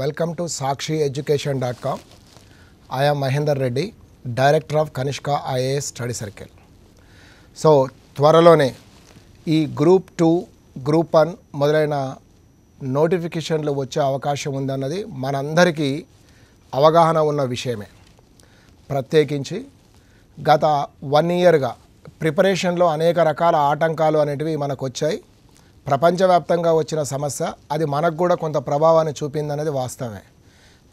welcome to Sakshi education dot com I'm Mahender Reddy director of Kanishka IAS study circle so త్వరలోనే ఈ group two group one మొదలైన నోటిఫికేషన్లు వచ్చే అవకాశం ఉందన్నది మనందరికీ అవగాహన ఉన్న విషయమే ప్రత్యేకించి గత వన్ ఇయర్గా ప్రిపరేషన్లో అనేక రకాల ఆటంకాలు అనేటివి మనకు వచ్చాయి ప్రపంచవ్యాప్తంగా వచ్చిన సమస్య అది మనకు కూడా కొంత ప్రభావాన్ని చూపిందనేది వాస్తవమే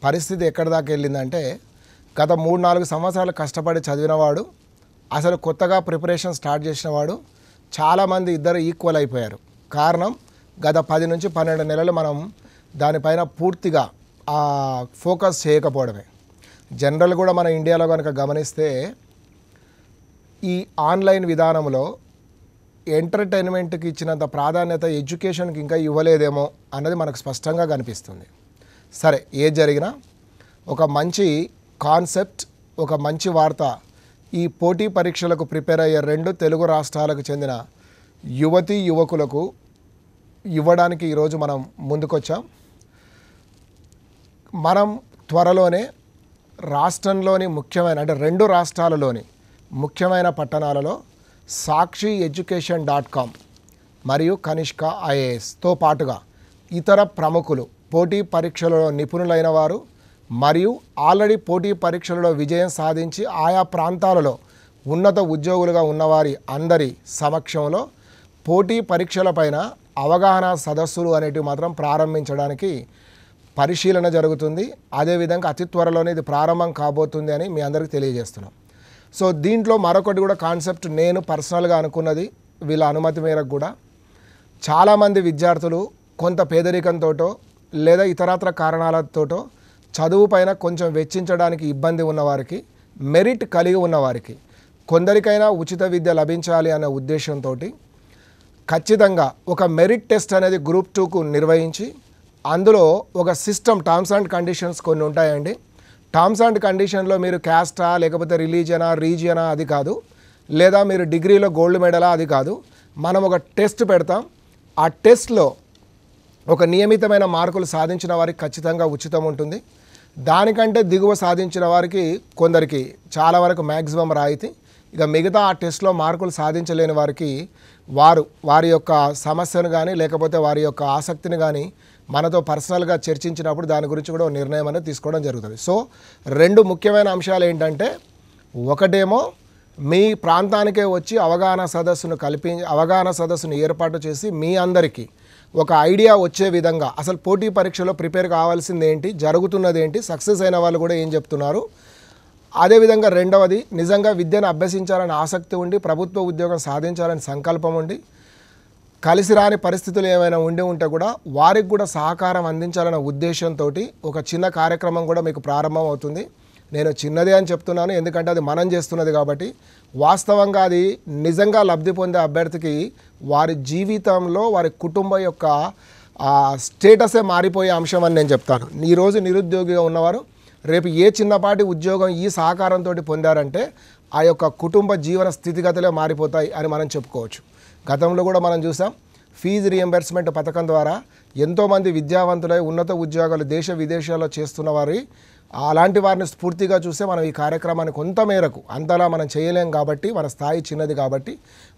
పరిస్థితి ఎక్కడి దాకా వెళ్ళిందంటే గత మూడు నాలుగు సంవత్సరాలు కష్టపడి చదివినవాడు అసలు కొత్తగా ప్రిపరేషన్ స్టార్ట్ చేసినవాడు చాలామంది ఇద్దరు ఈక్వల్ అయిపోయారు కారణం గత పది నుంచి పన్నెండు నెలలు మనం దానిపైన పూర్తిగా ఫోకస్ చేయకపోవడమే జనరల్ కూడా మన ఇండియాలో కనుక గమనిస్తే ఈ ఆన్లైన్ విధానంలో ఎంటర్టైన్మెంట్కి ఇచ్చినంత ప్రాధాన్యత ఎడ్యుకేషన్కి ఇంకా ఇవ్వలేదేమో అన్నది మనకు స్పష్టంగా కనిపిస్తుంది సరే ఏది జరిగినా ఒక మంచి కాన్సెప్ట్ ఒక మంచి వార్త ఈ పోటీ పరీక్షలకు ప్రిపేర్ అయ్యే రెండు తెలుగు రాష్ట్రాలకు చెందిన యువతి యువకులకు ఇవ్వడానికి ఈరోజు మనం ముందుకొచ్చాం మనం త్వరలోనే రాష్ట్రంలోని ముఖ్యమైన అంటే రెండు రాష్ట్రాలలోని ముఖ్యమైన పట్టణాలలో సాక్షి ఎడ్యుకేషన్ డాట్ కామ్ మరియు కనిష్క ఐఏఎస్తో పాటుగా ఇతర ప్రముఖులు పోటీ పరీక్షలలో నిపుణులైన వారు మరియు ఆల్రెడీ పోటీ పరీక్షలలో విజయం సాధించి ఆయా ప్రాంతాలలో ఉన్నత ఉద్యోగులుగా ఉన్నవారి అందరి సమక్షంలో పోటీ పరీక్షలపైన అవగాహన సదస్సులు అనేటివి మాత్రం ప్రారంభించడానికి పరిశీలన జరుగుతుంది అదేవిధంగా అతి త్వరలోనే ఇది ప్రారంభం కాబోతుంది అని మీ అందరికీ తెలియజేస్తున్నాం సో దీంట్లో మరొకటి కూడా కాన్సెప్ట్ నేను పర్సనల్గా అనుకున్నది వీళ్ళ అనుమతి మేరకు కూడా చాలామంది విద్యార్థులు కొంత పేదరికంతోటో లేదా ఇతరత్ర కారణాలతోటో చదువు పైన కొంచెం వెచ్చించడానికి ఇబ్బంది ఉన్నవారికి మెరిట్ కలిగి ఉన్నవారికి కొందరికైనా ఉచిత విద్య లభించాలి అనే ఉద్దేశంతో ఖచ్చితంగా ఒక మెరిట్ టెస్ట్ అనేది గ్రూప్ టూకు నిర్వహించి అందులో ఒక సిస్టమ్ టర్మ్స్ అండ్ కండిషన్స్ కొన్ని ఉంటాయండి టర్మ్స్ అండ్ కండిషన్లో మీరు క్యాస్టా లేకపోతే రిలీజనా రీజియనా అది కాదు లేదా మీరు డిగ్రీలో గోల్డ్ మెడలా అది కాదు మనం ఒక టెస్ట్ పెడతాం ఆ టెస్ట్లో ఒక నియమితమైన మార్కులు సాధించిన వారికి ఖచ్చితంగా ఉచితం ఉంటుంది దానికంటే దిగువ సాధించిన వారికి కొందరికి చాలా వరకు మ్యాక్సిమం రాయితీ ఇక మిగతా ఆ టెస్ట్లో మార్కులు సాధించలేని వారికి వారు వారి యొక్క సమస్యను కానీ లేకపోతే వారి యొక్క ఆసక్తిని కానీ మనతో పర్సనల్గా చర్చించినప్పుడు దాని గురించి కూడా నిర్ణయం అనేది తీసుకోవడం జరుగుతుంది సో రెండు ముఖ్యమైన అంశాలు ఏంటంటే ఒకటేమో మీ ప్రాంతానికే వచ్చి అవగాహన సదస్సును కల్పి అవగాహన సదస్సును ఏర్పాటు చేసి మీ అందరికీ ఒక ఐడియా వచ్చే విధంగా అసలు పోటీ పరీక్షలో ప్రిపేర్ కావాల్సింది ఏంటి జరుగుతున్నది ఏంటి సక్సెస్ అయిన వాళ్ళు కూడా ఏం చెప్తున్నారు అదేవిధంగా రెండవది నిజంగా విద్యను అభ్యసించాలని ఆసక్తి ఉండి ప్రభుత్వ ఉద్యోగం సాధించాలని సంకల్పం ఉండి కలిసి రాని పరిస్థితులు ఏమైనా ఉండి ఉంటే కూడా వారికి కూడా సహకారం అందించాలన్న ఉద్దేశంతో ఒక చిన్న కార్యక్రమం కూడా మీకు ప్రారంభం అవుతుంది నేను చిన్నదే అని చెప్తున్నాను ఎందుకంటే అది మనం చేస్తున్నది కాబట్టి వాస్తవంగా అది నిజంగా లబ్ధి పొందే అభ్యర్థికి వారి జీవితంలో వారి కుటుంబం యొక్క స్టేటసే మారిపోయే అంశం అని నేను చెప్తాను ఈరోజు నిరుద్యోగిగా ఉన్నవారు రేపు ఏ చిన్నపాటి ఉద్యోగం ఈ సహకారంతో పొందారంటే ఆ యొక్క కుటుంబ జీవన స్థితిగతులే మారిపోతాయి అని మనం చెప్పుకోవచ్చు గతంలో కూడా మనం చూసాం ఫీజు రియంబర్స్మెంట్ పథకం ద్వారా ఎంతోమంది విద్యావంతులై ఉన్నత ఉద్యోగాలు దేశ విదేశాల్లో చేస్తున్న వారి అలాంటి వారిని స్ఫూర్తిగా చూస్తే మనం ఈ కార్యక్రమాన్ని కొంత మేరకు అంతలా మనం చేయలేం కాబట్టి మన స్థాయి చిన్నది కాబట్టి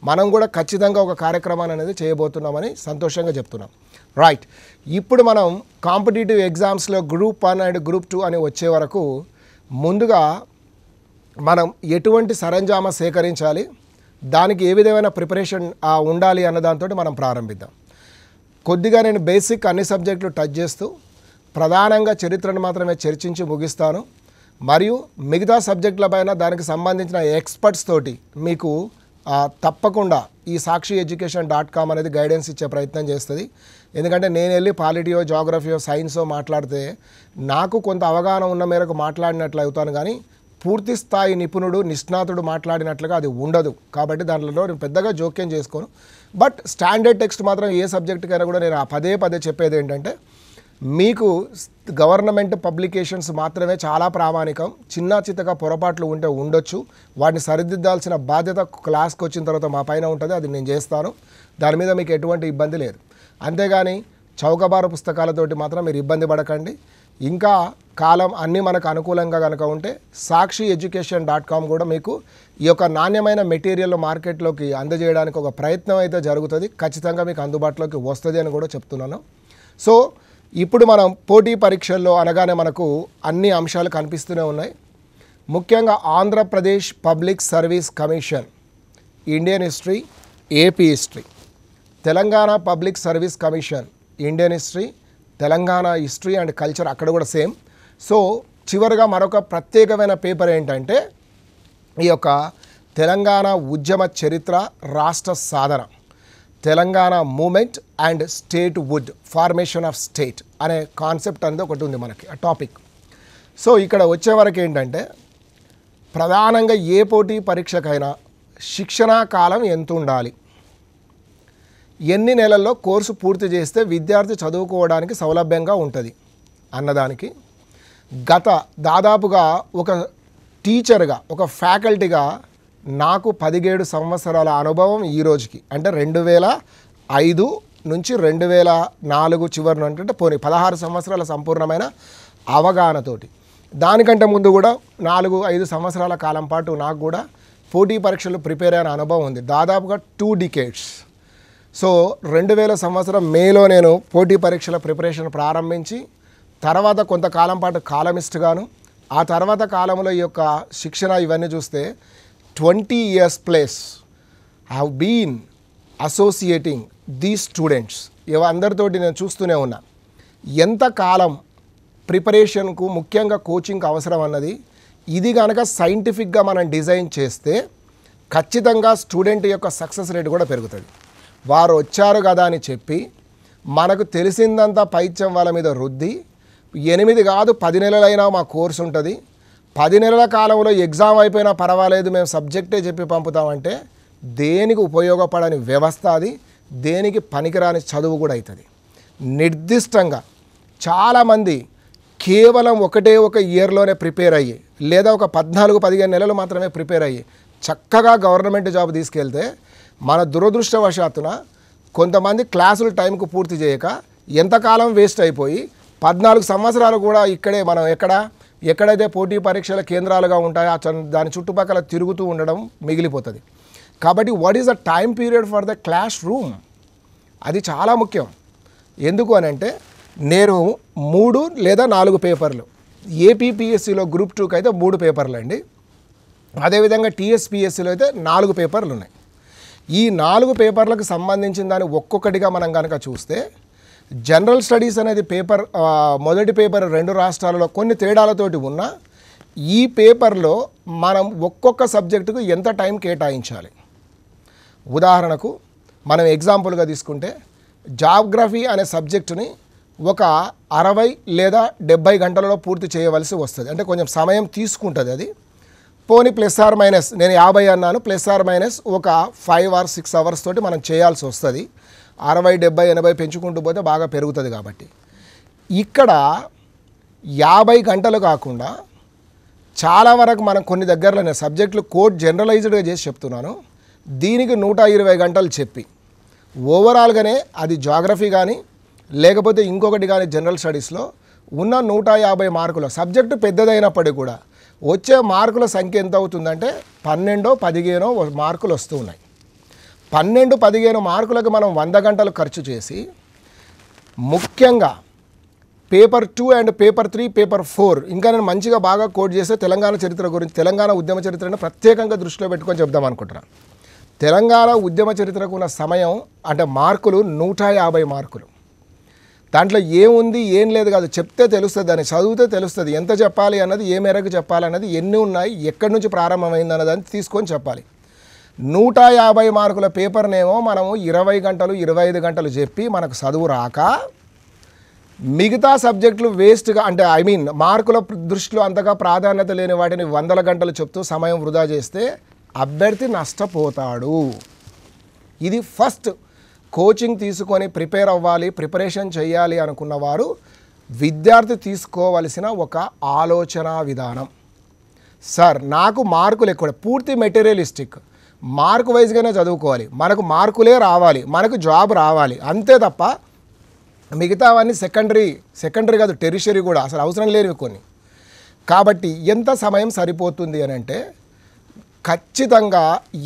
మనం కూడా ఖచ్చితంగా ఒక కార్యక్రమాన్ని అనేది చేయబోతున్నామని సంతోషంగా చెప్తున్నాం రైట్ ఇప్పుడు మనం కాంపిటేటివ్ ఎగ్జామ్స్లో group one and group two అని వచ్చే వరకు ముందుగా మనం ఎటువంటి సరంజామా సేకరించాలి దానికి ఏ విధమైన ప్రిపరేషన్ ఉండాలి అన్న దాంతో మనం ప్రారంభిద్దాం కొద్దిగా నేను బేసిక్ అన్ని సబ్జెక్టులు టచ్ చేస్తూ ప్రధానంగా చరిత్రను మాత్రమే చర్చించి ముగిస్తాను మరియు మిగతా సబ్జెక్టుల పైన దానికి సంబంధించిన ఎక్స్పర్ట్స్ తోటి మీకు తప్పకుండా ఈ సాక్షి ఎడ్యుకేషన్ డాట్ కామ్ అనేది గైడెన్స్ ఇచ్చే ప్రయత్నం చేస్తుంది ఎందుకంటే నేను వెళ్ళి పాలిటీయో జాగ్రఫీయో సైన్సో మాట్లాడితే నాకు కొంత అవగాహన ఉన్న మేరకు మాట్లాడినట్లు అవుతాను కానీ పూర్తి స్థాయి నిపుణుడు నిష్ణాతుడు మాట్లాడినట్లుగా అది ఉండదు కాబట్టి దాంట్లో నేను పెద్దగా జోక్యం చేసుకోను బట్ స్టాండర్డ్ టెక్స్ట్ మాత్రం ఏ సబ్జెక్టుకైనా కూడా నేను పదే పదే చెప్పేది ఏంటంటే మీకు గవర్నమెంట్ పబ్లికేషన్స్ మాత్రమే చాలా ప్రామాణికం చిన్న చితక పొరపాట్లు ఉంటే ఉండొచ్చు వాటిని సరిదిద్దాల్సిన బాధ్యత క్లాస్కి వచ్చిన తర్వాత మా పైన ఉంటుంది అది నేను చేస్తాను దాని మీద మీకు ఎటువంటి ఇబ్బంది లేదు అంతేగాని చౌకబార పుస్తకాలతోటి మాత్రం మీరు ఇబ్బంది పడకండి ఇంకా కాలం అన్నీ మనకు అనుకూలంగా కనుక ఉంటే సాక్షి ఎడ్యుకేషన్ డాట్ కామ్ కూడా మీకు ఈ యొక్క నాణ్యమైన మెటీరియల్ మార్కెట్లోకి అందజేయడానికి ఒక ప్రయత్నం అయితే జరుగుతుంది ఖచ్చితంగా మీకు అందుబాటులోకి వస్తుంది అని కూడా చెప్తున్నాను సో ఇప్పుడు మనం పోటీ పరీక్షల్లో అనగానే మనకు అన్ని అంశాలు కనిపిస్తూనే ఉన్నాయి ముఖ్యంగా Andhra Pradesh public service commission Indian history AP history Telangana public service commission Indian history Telangana history and culture అక్కడ కూడా సేమ్ సో చివరిగా మరొక ప్రత్యేకమైన పేపర్ ఏంటంటే ఈ యొక్క తెలంగాణ ఉద్యమ చరిత్ర రాష్ట్ర సాధన Telangana movement and statehood formation of state అనే కాన్సెప్ట్ అనేది ఒకటి ఉంది మనకి ఆ టాపిక్ సో ఇక్కడ వచ్చే వరకు ఏంటంటే ప్రధానంగా ఏ పోటీ పరీక్షకైనా శిక్షణా కాలం ఎంత ఉండాలి ఎన్ని నెలల్లో కోర్సు పూర్తి చేస్తే విద్యార్థి చదువుకోవడానికి సౌలభ్యంగా ఉంటుంది అన్నదానికి గత దాదాపుగా ఒక టీచర్గా ఒక ఫ్యాకల్టీగా నాకు పదిహేడు సంవత్సరాల అనుభవం ఈ రోజుకి అంటే రెండు వేల ఐదు నుంచి రెండు వేల నాలుగు చివరి అంటే పోనీ పదహారు సంవత్సరాల సంపూర్ణమైన అవగాహనతోటి దానికంటే ముందు కూడా నాలుగు ఐదు సంవత్సరాల కాలం పాటు నాకు కూడా పోటీ పరీక్షలు ప్రిపేర్ అయిన అనుభవం ఉంది దాదాపుగా టూ డికేట్స్ సో రెండు వేల సంవత్సరం మేలో నేను పోటీ పరీక్షల ప్రిపరేషన్ ప్రారంభించి తర్వాత కొంతకాలం పాటు కాలమిస్ట్గాను ఆ తర్వాత కాలంలో ఈ యొక్క శిక్షణ ఇవన్నీ చూస్తే twenty years place have been associating the students ఇవి అందరితోటి నేను చూస్తూనే ఉన్నా ఎంత కాలం ప్రిపరేషన్కు ముఖ్యంగా కోచింగ్ అవసరం అన్నది ఇది కనుక సైంటిఫిక్గా మనం డిజైన్ చేస్తే ఖచ్చితంగా స్టూడెంట్ యొక్క సక్సెస్ రేట్ కూడా పెరుగుతుంది వారు వచ్చారు కదా అని చెప్పి మనకు తెలిసిందంతా పైత్యం వాళ్ళ మీద రుద్ది ఎనిమిది కాదు పది నెలలైనా మా కోర్సు ఉంటుంది పది నెలల కాలంలో ఎగ్జామ్ అయిపోయినా పర్వాలేదు మేము సబ్జెక్టే చెప్పి పంపుతామంటే దేనికి ఉపయోగపడని వ్యవస్థ అది దేనికి పనికిరాని చదువు కూడా అవుతుంది నిర్దిష్టంగా చాలామంది కేవలం ఒకటే ఒక ఇయర్లోనే ప్రిపేర్ అయ్యి లేదా ఒక పద్నాలుగు పదిహేను నెలలు మాత్రమే ప్రిపేర్ అయ్యి చక్కగా గవర్నమెంట్ జాబ్ తీసుకెళ్తే మన దురదృష్టవశాత్తున కొంతమంది క్లాసులు టైంకు పూర్తి చేయక ఎంతకాలం వేస్ట్ అయిపోయి పద్నాలుగు సంవత్సరాలు కూడా ఇక్కడే మనం ఎక్కడ ఎక్కడైతే పోటీ పరీక్షల కేంద్రాలుగా ఉంటాయో దాని చుట్టుపక్కల తిరుగుతూ ఉండడం మిగిలిపోతుంది కాబట్టి what is the time period for the classroom అది చాలా ముఖ్యం ఎందుకు అని అంటే నేను మూడు లేదా నాలుగు పేపర్లు ఏపీపీఎస్సిలో గ్రూప్ టూకి అయితే మూడు పేపర్లు అండి అదేవిధంగా టీఎస్పిఎస్సిలో అయితే నాలుగు పేపర్లు ఉన్నాయి ఈ నాలుగు పేపర్లకు సంబంధించిన దాన్ని ఒక్కొక్కటిగా మనం కనుక చూస్తే జనరల్ స్టడీస్ అనేది పేపర్ మొదటి పేపర్ రెండు రాష్ట్రాలలో కొన్ని తేడాలతోటి ఉన్న ఈ పేపర్లో మనం ఒక్కొక్క సబ్జెక్టుకు ఎంత టైం కేటాయించాలి ఉదాహరణకు మనం ఎగ్జాంపుల్గా తీసుకుంటే జాగ్రఫీ అనే సబ్జెక్టుని ఒక అరవై లేదా డెబ్బై గంటలలో పూర్తి చేయవలసి వస్తుంది అంటే కొంచెం సమయం తీసుకుంటుంది అది పోని ప్లస్ ఆర్ మైనస్ నేను యాభై అన్నాను ప్లస్ ఆర్ మైనస్ ఒక ఫైవ్ ఆర్ సిక్స్ అవర్స్ తోటి మనం చేయాల్సి వస్తుంది అరవై డెబ్బై ఎనభై పెంచుకుంటూ పోతే బాగా పెరుగుతుంది కాబట్టి ఇక్కడ యాభై గంటలు కాకుండా చాలా వరకు మనం కొన్ని దగ్గరలో నేను సబ్జెక్టులు కోడ్ జనరలైజ్డ్గా చేసి చెప్తున్నాను దీనికి నూట ఇరవై గంటలు చెప్పి ఓవరాల్గానే అది జాగ్రఫీ కానీ లేకపోతే ఇంకొకటి కానీ జనరల్ స్టడీస్లో ఉన్న నూట యాభై మార్కులు సబ్జెక్టు పెద్దదైనప్పటికీ కూడా వచ్చే మార్కుల సంఖ్య ఎంత అవుతుందంటే పన్నెండో పదిహేనో మార్కులు వస్తూ ఉన్నాయి పన్నెండు పదిహేను మార్కులకు మనం వంద గంటలు ఖర్చు చేసి ముఖ్యంగా paper two and paper three paper four ఇంకా నేను మంచిగా బాగా కోడ్ చేస్తే తెలంగాణ చరిత్ర గురించి తెలంగాణ ఉద్యమ చరిత్రను ప్రత్యేకంగా దృష్టిలో పెట్టుకొని చెప్దాం అనుకుంటున్నాను తెలంగాణ ఉద్యమ చరిత్రకు ఉన్న సమయం అంటే మార్కులు నూట యాభై మార్కులు దాంట్లో ఏముంది ఏం లేదు కాదు చెప్తే తెలుస్తుంది దాన్ని చదివితే తెలుస్తుంది ఎంత చెప్పాలి అన్నది ఏ మేరకు చెప్పాలి అన్నది ఎన్ని ఉన్నాయి ఎక్కడి నుంచి ప్రారంభమైంది అన్నదాన్ని తీసుకొని చెప్పాలి నూట యాభై మార్కుల పేపర్నేమో మనము ఇరవై గంటలు ఇరవై ఐదు గంటలు చెప్పి మనకు చదువు రాక మిగతా సబ్జెక్టులు వేస్ట్గా అంటే ఐ మీన్ మార్కుల దృష్టిలో అంతగా ప్రాధాన్యత లేని వాటిని వందల గంటలు చెప్తూ సమయం వృధా చేస్తే అభ్యర్థి నష్టపోతాడు ఇది ఫస్ట్ కోచింగ్ తీసుకొని ప్రిపేర్ అవ్వాలి ప్రిపరేషన్ చేయాలి అనుకున్నవారు విద్యార్థి తీసుకోవలసిన ఒక ఆలోచన విధానం సార్ నాకు మార్కులు ఎక్కువ పూర్తి మెటీరియలిస్టిక్ మార్కు వైజ్గానే చదువుకోవాలి మనకు మార్కులే రావాలి మనకు జాబ్ రావాలి అంతే తప్ప మిగతావన్నీ సెకండరీ సెకండరీ కాదు టెరిషరీ కూడా అసలు అవసరం లేనివి కొన్ని కాబట్టి ఎంత సమయం సరిపోతుంది అని అంటే ఖచ్చితంగా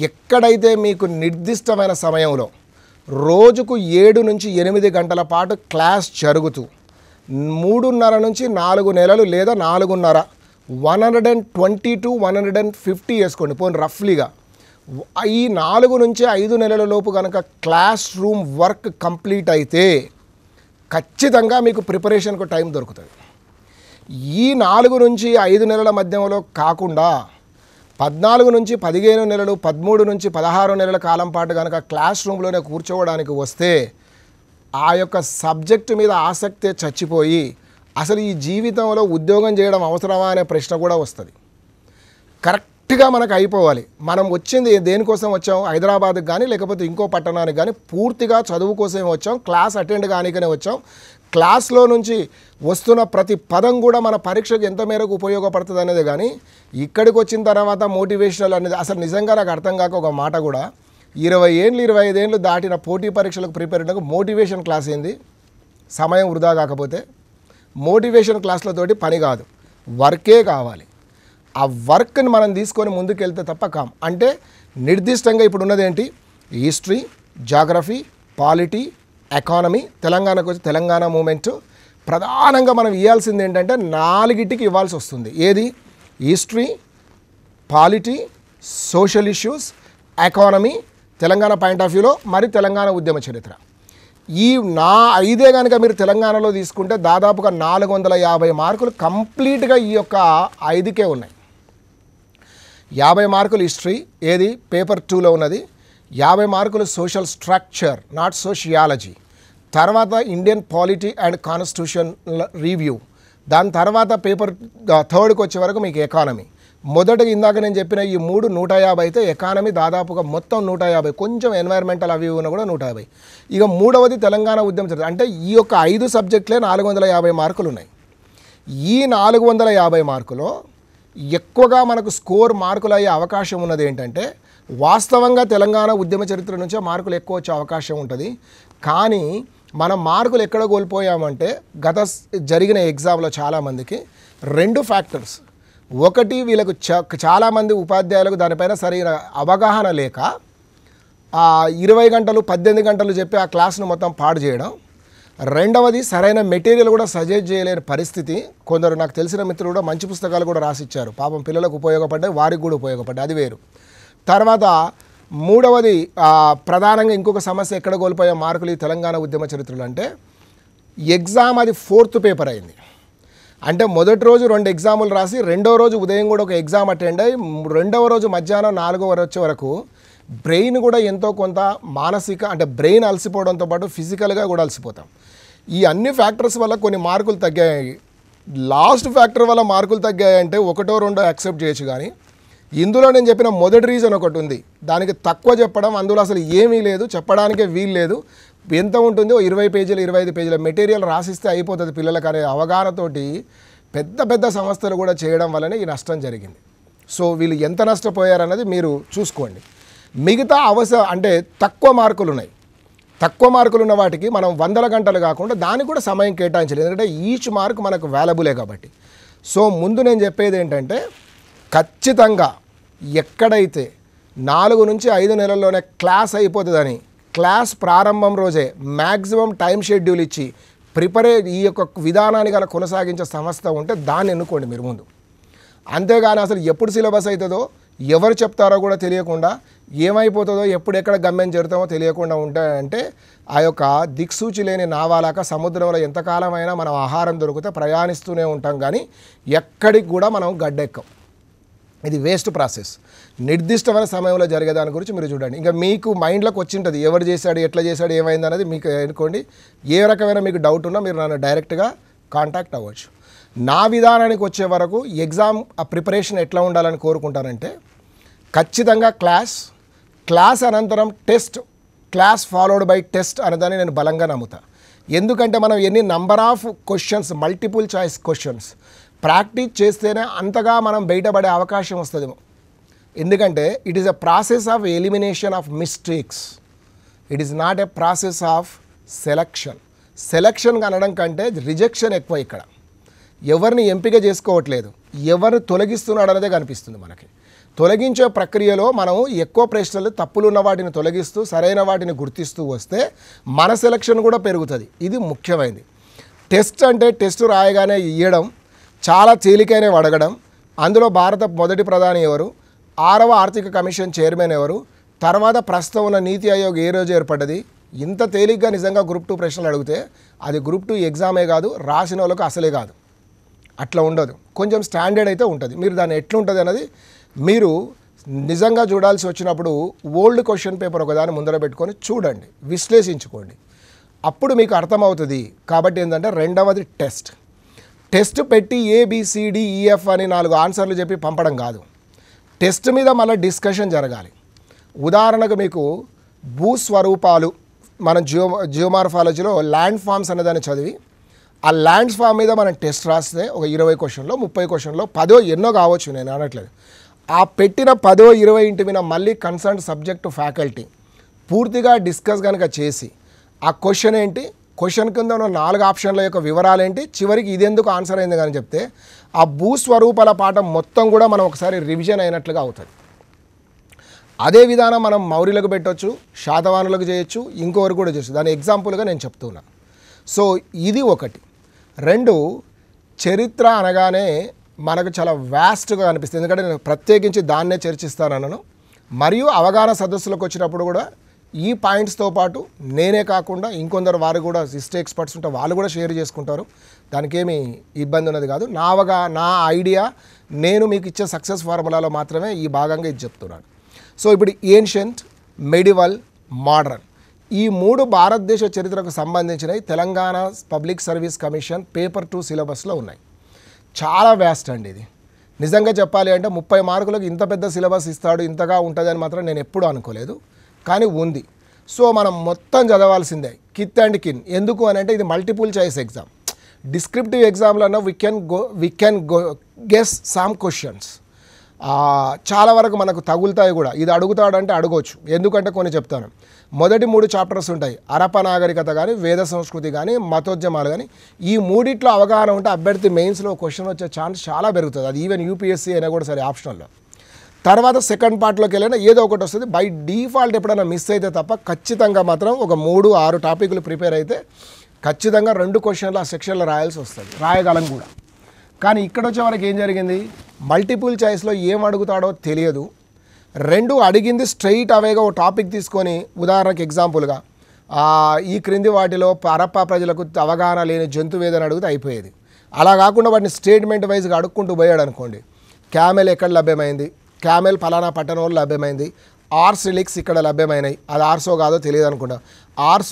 ఎక్కడైతే మీకు నిర్దిష్టమైన సమయంలో రోజుకు ఏడు నుంచి ఎనిమిది గంటల పాటు క్లాస్ జరుగుతూ మూడున్నర నుంచి నాలుగు నెలలు లేదా నాలుగున్నర one hundred and twenty to one hundred and fifty వేసుకోండి పోనీ రఫ్లీగా ఈ నాలుగు నుంచి ఐదు నెలల లోపు కనుక క్లాస్ రూమ్ వర్క్ కంప్లీట్ అయితే ఖచ్చితంగా మీకు ప్రిపరేషన్కు టైం దొరుకుతుంది ఈ నాలుగు నుంచి ఐదు నెలల మధ్యలో కాకుండా పద్నాలుగు నుంచి పదిహేను నెలలు పదమూడు నుంచి పదహారు నెలల కాలం పాటు కనుక క్లాస్ రూమ్లోనే కూర్చోవడానికి వస్తే ఆ యొక్క సబ్జెక్టు మీద ఆసక్తే చచ్చిపోయి అసలు ఈ జీవితంలో ఉద్యోగం చేయడం అవసరమా అనే ప్రశ్న కూడా వస్తుంది కరెక్ట్గా మనకు అయిపోవాలి మనం వచ్చింది దేనికోసం వచ్చాం హైదరాబాద్కి కానీ లేకపోతే ఇంకో పట్టణానికి కానీ పూర్తిగా చదువు కోసం వచ్చాం క్లాస్ అటెండ్ కానికనే వచ్చాం క్లాస్లో నుంచి వస్తున్న ప్రతి పదం కూడా మన పరీక్షకు ఎంత మేరకు ఉపయోగపడుతుంది అనేది కానీ ఇక్కడికి వచ్చిన తర్వాత మోటివేషనల్ అనేది అసలు నిజంగా నాకు అర్థం కాక ఒక మాట కూడా ఇరవై ఏళ్ళు ఇరవై ఐదేళ్ళు దాటిన పోటీ పరీక్షలకు ప్రిపేర్ అయినకు మోటివేషన్ క్లాస్ ఏంది సమయం వృధా కాకపోతే మోటివేషన్ క్లాసులతోటి పని కాదు వర్కే కావాలి ఆ వర్క్ని మనం తీసుకొని ముందుకెళ్తే తప్ప కాం అంటే నిర్దిష్టంగా ఇప్పుడు ఉన్నదేంటి హిస్టరీ జాగ్రఫీ పాలిటీ ఎకానమీ తెలంగాణకు వచ్చి తెలంగాణ మూమెంటు ప్రధానంగా మనం ఇవ్వాల్సింది ఏంటంటే నాలుగిటికి ఇవ్వాల్సి వస్తుంది ఏది history polity social issues economy Telangana point of వ్యూలో మరి తెలంగాణ ఉద్యమ చరిత్ర ఈ నా ఐదే కనుక మీరు తెలంగాణలో తీసుకుంటే దాదాపుగా నాలుగు వందల యాభై మార్కులు కంప్లీట్గా ఈ యొక్క ఐదుకే ఉన్నాయి యాభై మార్కులు హిస్టరీ ఏది పేపర్ టూలో ఉన్నది యాభై మార్కులు సోషల్ స్ట్రక్చర్ నాట్ సోషియాలజీ తర్వాత Indian polity and constitution review దాని తర్వాత పేపర్ థర్డ్కి వచ్చే వరకు మీకు ఎకానమీ మొదటగా ఇందాక నేను చెప్పిన ఈ మూడు నూట యాభై అయితే ఎకానమీ దాదాపుగా మొత్తం నూట యాభై కొంచెం ఎన్వైర్మెంటల్ అవి ఉన్న కూడా నూట యాభై ఇక మూడవది తెలంగాణ ఉద్యమ చరిత్ర అంటే ఈ యొక్క ఐదు సబ్జెక్టులే నాలుగు వందల యాభై మార్కులు ఉన్నాయి ఈ నాలుగు వందల యాభై మార్కులో ఎక్కువగా మనకు స్కోర్ మార్కులు అయ్యే అవకాశం ఉన్నది ఏంటంటే వాస్తవంగా తెలంగాణ ఉద్యమ చరిత్ర నుంచే మార్కులు ఎక్కువ వచ్చే అవకాశం ఉంటుంది కానీ మనం మార్కులు ఎక్కడ కోల్పోయామంటే గత జరిగిన ఎగ్జామ్లో చాలామందికి రెండు ఫ్యాక్టర్స్ ఒకటి వీళ్ళకు చాలామంది ఉపాధ్యాయులకు దానిపైన సరైన అవగాహన లేక ఇరవై గంటలు పద్దెనిమిది గంటలు చెప్పి ఆ క్లాస్ను మొత్తం పాడు చేయడం రెండవది సరైన మెటీరియల్ కూడా సజెస్ట్ చేయలేని పరిస్థితి కొందరు నాకు తెలిసిన మిత్రులు కూడా మంచి పుస్తకాలు కూడా రాసిచ్చారు పాపం పిల్లలకు ఉపయోగపడ్డాయి వారికి కూడా ఉపయోగపడ్డాయి అది వేరు తర్వాత మూడవది ప్రధానంగా ఇంకొక సమస్య ఎక్కడ కోల్పోయే మార్కులు ఈ తెలంగాణ ఉద్యమ చరిత్రలు అంటే ఎగ్జామ్ అది ఫోర్త్ పేపర్ అయింది అంటే మొదటి రోజు రెండు ఎగ్జాములు రాసి రెండవ రోజు ఉదయం కూడా ఒక ఎగ్జామ్ అటెండ్ అయ్యి రెండవ రోజు మధ్యాహ్నం నాలుగో వచ్చే వరకు బ్రెయిన్ కూడా ఎంతో కొంత మానసిక అంటే బ్రెయిన్ అలసిపోవడంతో పాటు ఫిజికల్గా కూడా అలసిపోతాం ఈ అన్ని ఫ్యాక్టర్స్ వల్ల కొన్ని మార్కులు తగ్గాయి లాస్ట్ ఫ్యాక్టర్ వల్ల మార్కులు తగ్గాయంటే ఒకటో రెండో యాక్సెప్ట్ చేయొచ్చు కానీ ఇందులో నేను చెప్పిన మొదటి రీజన్ ఒకటి ఉంది దానికి తక్కువ చెప్పడం అందులో అసలు ఏమీ లేదు చెప్పడానికే వీలు లేదు ఎంత ఉంటుందో ఇరవై పేజీలు ఇరవై ఐదు పేజీల మెటీరియల్ రాసిస్తే అయిపోతుంది పిల్లలకు అనే అవగాహనతోటి పెద్ద పెద్ద సంస్థలు కూడా చేయడం వల్లనే ఈ నష్టం జరిగింది సో వీళ్ళు ఎంత నష్టపోయారన్నది మీరు చూసుకోండి మిగతా అవస అంటే తక్కువ మార్కులు ఉన్నాయి తక్కువ మార్కులు ఉన్న వాటికి మనం వందల గంటలు కాకుండా దానికి కూడా సమయం కేటాయించలేదు ఎందుకంటే ఈచ్ మార్క్ మనకు వాల్యుబులే కాబట్టి సో ముందు నేను చెప్పేది ఏంటంటే ఖచ్చితంగా ఎక్కడైతే నాలుగు నుంచి ఐదు నెలల్లోనే క్లాస్ అయిపోతుందని క్లాస్ ప్రారంభం రోజే మ్యాక్సిమం టైం షెడ్యూల్ ఇచ్చి ప్రిపరే ఈ యొక్క విధానాన్ని గల కొనసాగించే సంస్థ ఉంటే దాన్ని ఎన్నుకోండి మీరు ముందు అంతేగాని అసలు ఎప్పుడు సిలబస్ అవుతుందో ఎవరు చెప్తారో కూడా తెలియకుండా ఏమైపోతుందో ఎప్పుడు ఎక్కడ గమ్యం జరుగుతామో తెలియకుండా ఉంటాయంటే ఆ యొక్క దిక్సూచి లేని నావాలాక సముద్రంలో ఎంతకాలమైనా మనం ఆహారం దొరికితే ప్రయాణిస్తూనే ఉంటాం కానీ ఎక్కడికి కూడా మనం గడ్డెక్కం ఇది వేస్ట్ ప్రాసెస్ నిర్దిష్టమైన సమయంలో జరిగే దాని గురించి మీరు చూడండి ఇంకా మీకు మైండ్లోకి వచ్చింటుంది ఎవరు చేశాడు ఎట్లా చేశాడు ఏమైంది అనేది మీకు అనుకోండి ఏ రకమైన మీకు డౌట్ ఉన్నా మీరు నన్ను డైరెక్ట్గా కాంటాక్ట్ అవ్వచ్చు నా విధానానికి వచ్చే వరకు ఎగ్జామ్ ఆ ప్రిపరేషన్ ఎట్లా ఉండాలని కోరుకుంటానంటే ఖచ్చితంగా క్లాస్ క్లాస్ అనంతరం test class followed by test అనేదాన్ని నేను బలంగా నమ్ముతా ఎందుకంటే మనం ఎన్ని number of questions multiple choice questions practice చేస్తేనే అంతగా మనం బయటపడే అవకాశం వస్తుందేమో ఎందుకంటే it is a process of elimination of mistakes it is not a process of selection selection అనడం కంటే రిజెక్షన్ ఎక్కువ ఇక్కడ ఎవరిని ఎంపిక చేసుకోవట్లేదు ఎవరిని తొలగిస్తున్నాడు అనేదే కనిపిస్తుంది మనకి తొలగించే ప్రక్రియలో మనం ఎక్కువ ప్రశ్నలు ఉన్న వాటిని తొలగిస్తూ సరైన వాటిని గుర్తిస్తూ వస్తే మన సెలక్షన్ కూడా పెరుగుతుంది ఇది ముఖ్యమైనది టెస్ట్ అంటే టెస్ట్ రాయగానే ఇవ్వడం చాలా తేలికైనవి అడగడం అందులో భారత మొదటి ప్రధాని ఎవరు ఆరవ ఆర్థిక కమిషన్ చైర్మన్ ఎవరు తర్వాత ప్రస్తుతం ఉన్న నీతి ఆయోగ్ ఏ రోజు ఏర్పడ్డది ఇంత తేలిగ్గా నిజంగా గ్రూప్ టూ ప్రశ్నలు అడిగితే అది గ్రూప్ టూ ఎగ్జామే కాదు రాసిన వాళ్ళకు అసలే కాదు అట్లా ఉండదు కొంచెం స్టాండర్డ్ అయితే ఉంటుంది మీరు దాన్ని ఎట్లుంటుంది అన్నది మీరు నిజంగా చూడాల్సి వచ్చినప్పుడు ఓల్డ్ క్వశ్చన్ పేపర్ ఒకదాన్ని ముందర పెట్టుకొని చూడండి విశ్లేషించుకోండి అప్పుడు మీకు అర్థమవుతుంది కాబట్టి ఏంటంటే రెండవది టెస్ట్ టెస్ట్ పెట్టి ఏబిసిడిఈఎఫ్ e, అని నాలుగు ఆన్సర్లు చెప్పి పంపడం కాదు టెస్ట్ మీద మళ్ళీ డిస్కషన్ జరగాలి ఉదాహరణకు మీకు భూస్వరూపాలు మనం జియో జియోమార్ఫాలజీలో ల్యాండ్ ఫామ్స్ అనేదాన్ని చదివి ఆ ల్యాండ్ ఫామ్ మీద మనం టెస్ట్ రాస్తే ఒక ఇరవై క్వశ్చన్లో ముప్పై క్వశ్చన్లో పదో ఎన్నో కావచ్చు నేను అనట్లేదు ఆ పెట్టిన పదో ఇరవై ఇంటి మీద మళ్ళీ కన్సర్న్ సబ్జెక్టు ఫ్యాకల్టీ పూర్తిగా డిస్కస్ కనుక చేసి ఆ క్వశ్చన్ ఏంటి క్వశ్చన్ కింద ఉన్న నాలుగు ఆప్షన్ల యొక్క వివరాలు ఏంటి చివరికి ఇదెందుకు ఆన్సర్ అయింది కానీ చెప్తే ఆ భూస్వరూపాల పాఠం మొత్తం కూడా మనం ఒకసారి రివిజన్ అయినట్లుగా అవుతుంది అదే విధానం మనం మౌర్యులకు పెట్టవచ్చు శాతవానులకు చేయొచ్చు ఇంకొకరు కూడా చేయొచ్చు దాని ఎగ్జాంపుల్గా నేను చెప్తున్నా సో ఇది ఒకటి రెండు చరిత్ర అనగానే మనకు చాలా వ్యాస్ట్గా అనిపిస్తుంది ఎందుకంటే నేను ప్రత్యేకించి దాన్నే చర్చిస్తానను మరియు అవగాహన సదస్సులకు వచ్చినప్పుడు కూడా ఈ పాయింట్స్తో పాటు నేనే కాకుండా ఇంకొందరు వారు కూడా సిస్ట్ ఎక్స్పర్ట్స్ ఉంటే వాళ్ళు కూడా షేర్ చేసుకుంటారు దానికేమి ఇబ్బంది ఉన్నది కాదు నావగా నా ఐడియా నేను మీకు ఇచ్చే సక్సెస్ ఫార్ములాలో మాత్రమే ఈ భాగంగా ఇది చెప్తున్నాను సో ఇప్పుడు ఏన్షియంట్ మెడివల్ మోడర్న్ ఈ మూడు భారతదేశ చరిత్రకు సంబంధించినవి Telangana public service commission paper two సిలబస్లో ఉన్నాయి చాలా వ్యాస్ట్ అండి ఇది నిజంగా చెప్పాలి అంటే ముప్పై మార్కులకు ఇంత పెద్ద సిలబస్ ఇస్తాడు ఇంతగా ఉంటుందని మాత్రం నేను ఎప్పుడూ అనుకోలేదు కానీ ఉంది సో మనం మొత్తం చదవాల్సిందే కిత్ అండ్ కిన్ ఎందుకు అని అంటే ఇది మల్టిపుల్ చాయిస్ ఎగ్జామ్ డిస్క్రిప్టివ్ అన్న we can go we can go guess some questions చాలా వరకు మనకు తగులుతాయి కూడా ఇది అడుగుతాడంటే అడగవచ్చు ఎందుకంటే కొన్ని చెప్తాను మొదటి మూడు చాప్టర్స్ ఉంటాయి అరప నాగరికత కానీ వేద సంస్కృతి కానీ మతోద్యమాలు కానీ ఈ మూడిట్లో అవగాహన ఉంటే అభ్యర్థి మెయిన్స్లో క్వశ్చన్ వచ్చే ఛాన్స్ చాలా పెరుగుతుంది అది ఈవెన్ యూపీఎస్సీ అయినా కూడా సరే ఆప్షనల్లో తర్వాత సెకండ్ పార్ట్లోకి వెళ్ళినా ఏదో ఒకటి వస్తుంది బై డిఫాల్ట్ ఎప్పుడైనా మిస్ అయితే తప్ప ఖచ్చితంగా మాత్రం ఒక మూడు ఆరు టాపిక్లు ప్రిపేర్ అయితే ఖచ్చితంగా రెండు క్వశ్చన్లు ఆ సెక్షన్లో రాయాల్సి వస్తుంది రాయగలం కూడా కానీ ఇక్కడ వచ్చే వరకు ఏం జరిగింది మల్టిపుల్ చాయిస్లో ఏం అడుగుతాడో తెలియదు రెండు అడిగింది స్ట్రైట్ అవేగా ఓ టాపిక్ తీసుకొని ఉదాహరణకు ఎగ్జాంపుల్గా ఈ క్రింది వాటిలో పరప్ప ప్రజలకు అవగాహన లేని జంతువేదని అడిగితే అయిపోయేది అలా కాకుండా వాటిని స్టేట్మెంట్ వైజ్గా అడుక్కుంటూ పోయాడు అనుకోండి క్యామెల్ ఎక్కడ లభ్యమైంది క్యామెల్ ఫలానా పట్టణంలో లభ్యమైంది ఆర్స్ రిలిక్స్ ఇక్కడ లభ్యమైనవి అది ఆర్సో కాదో తెలియదు అనుకుంటా ఆర్స్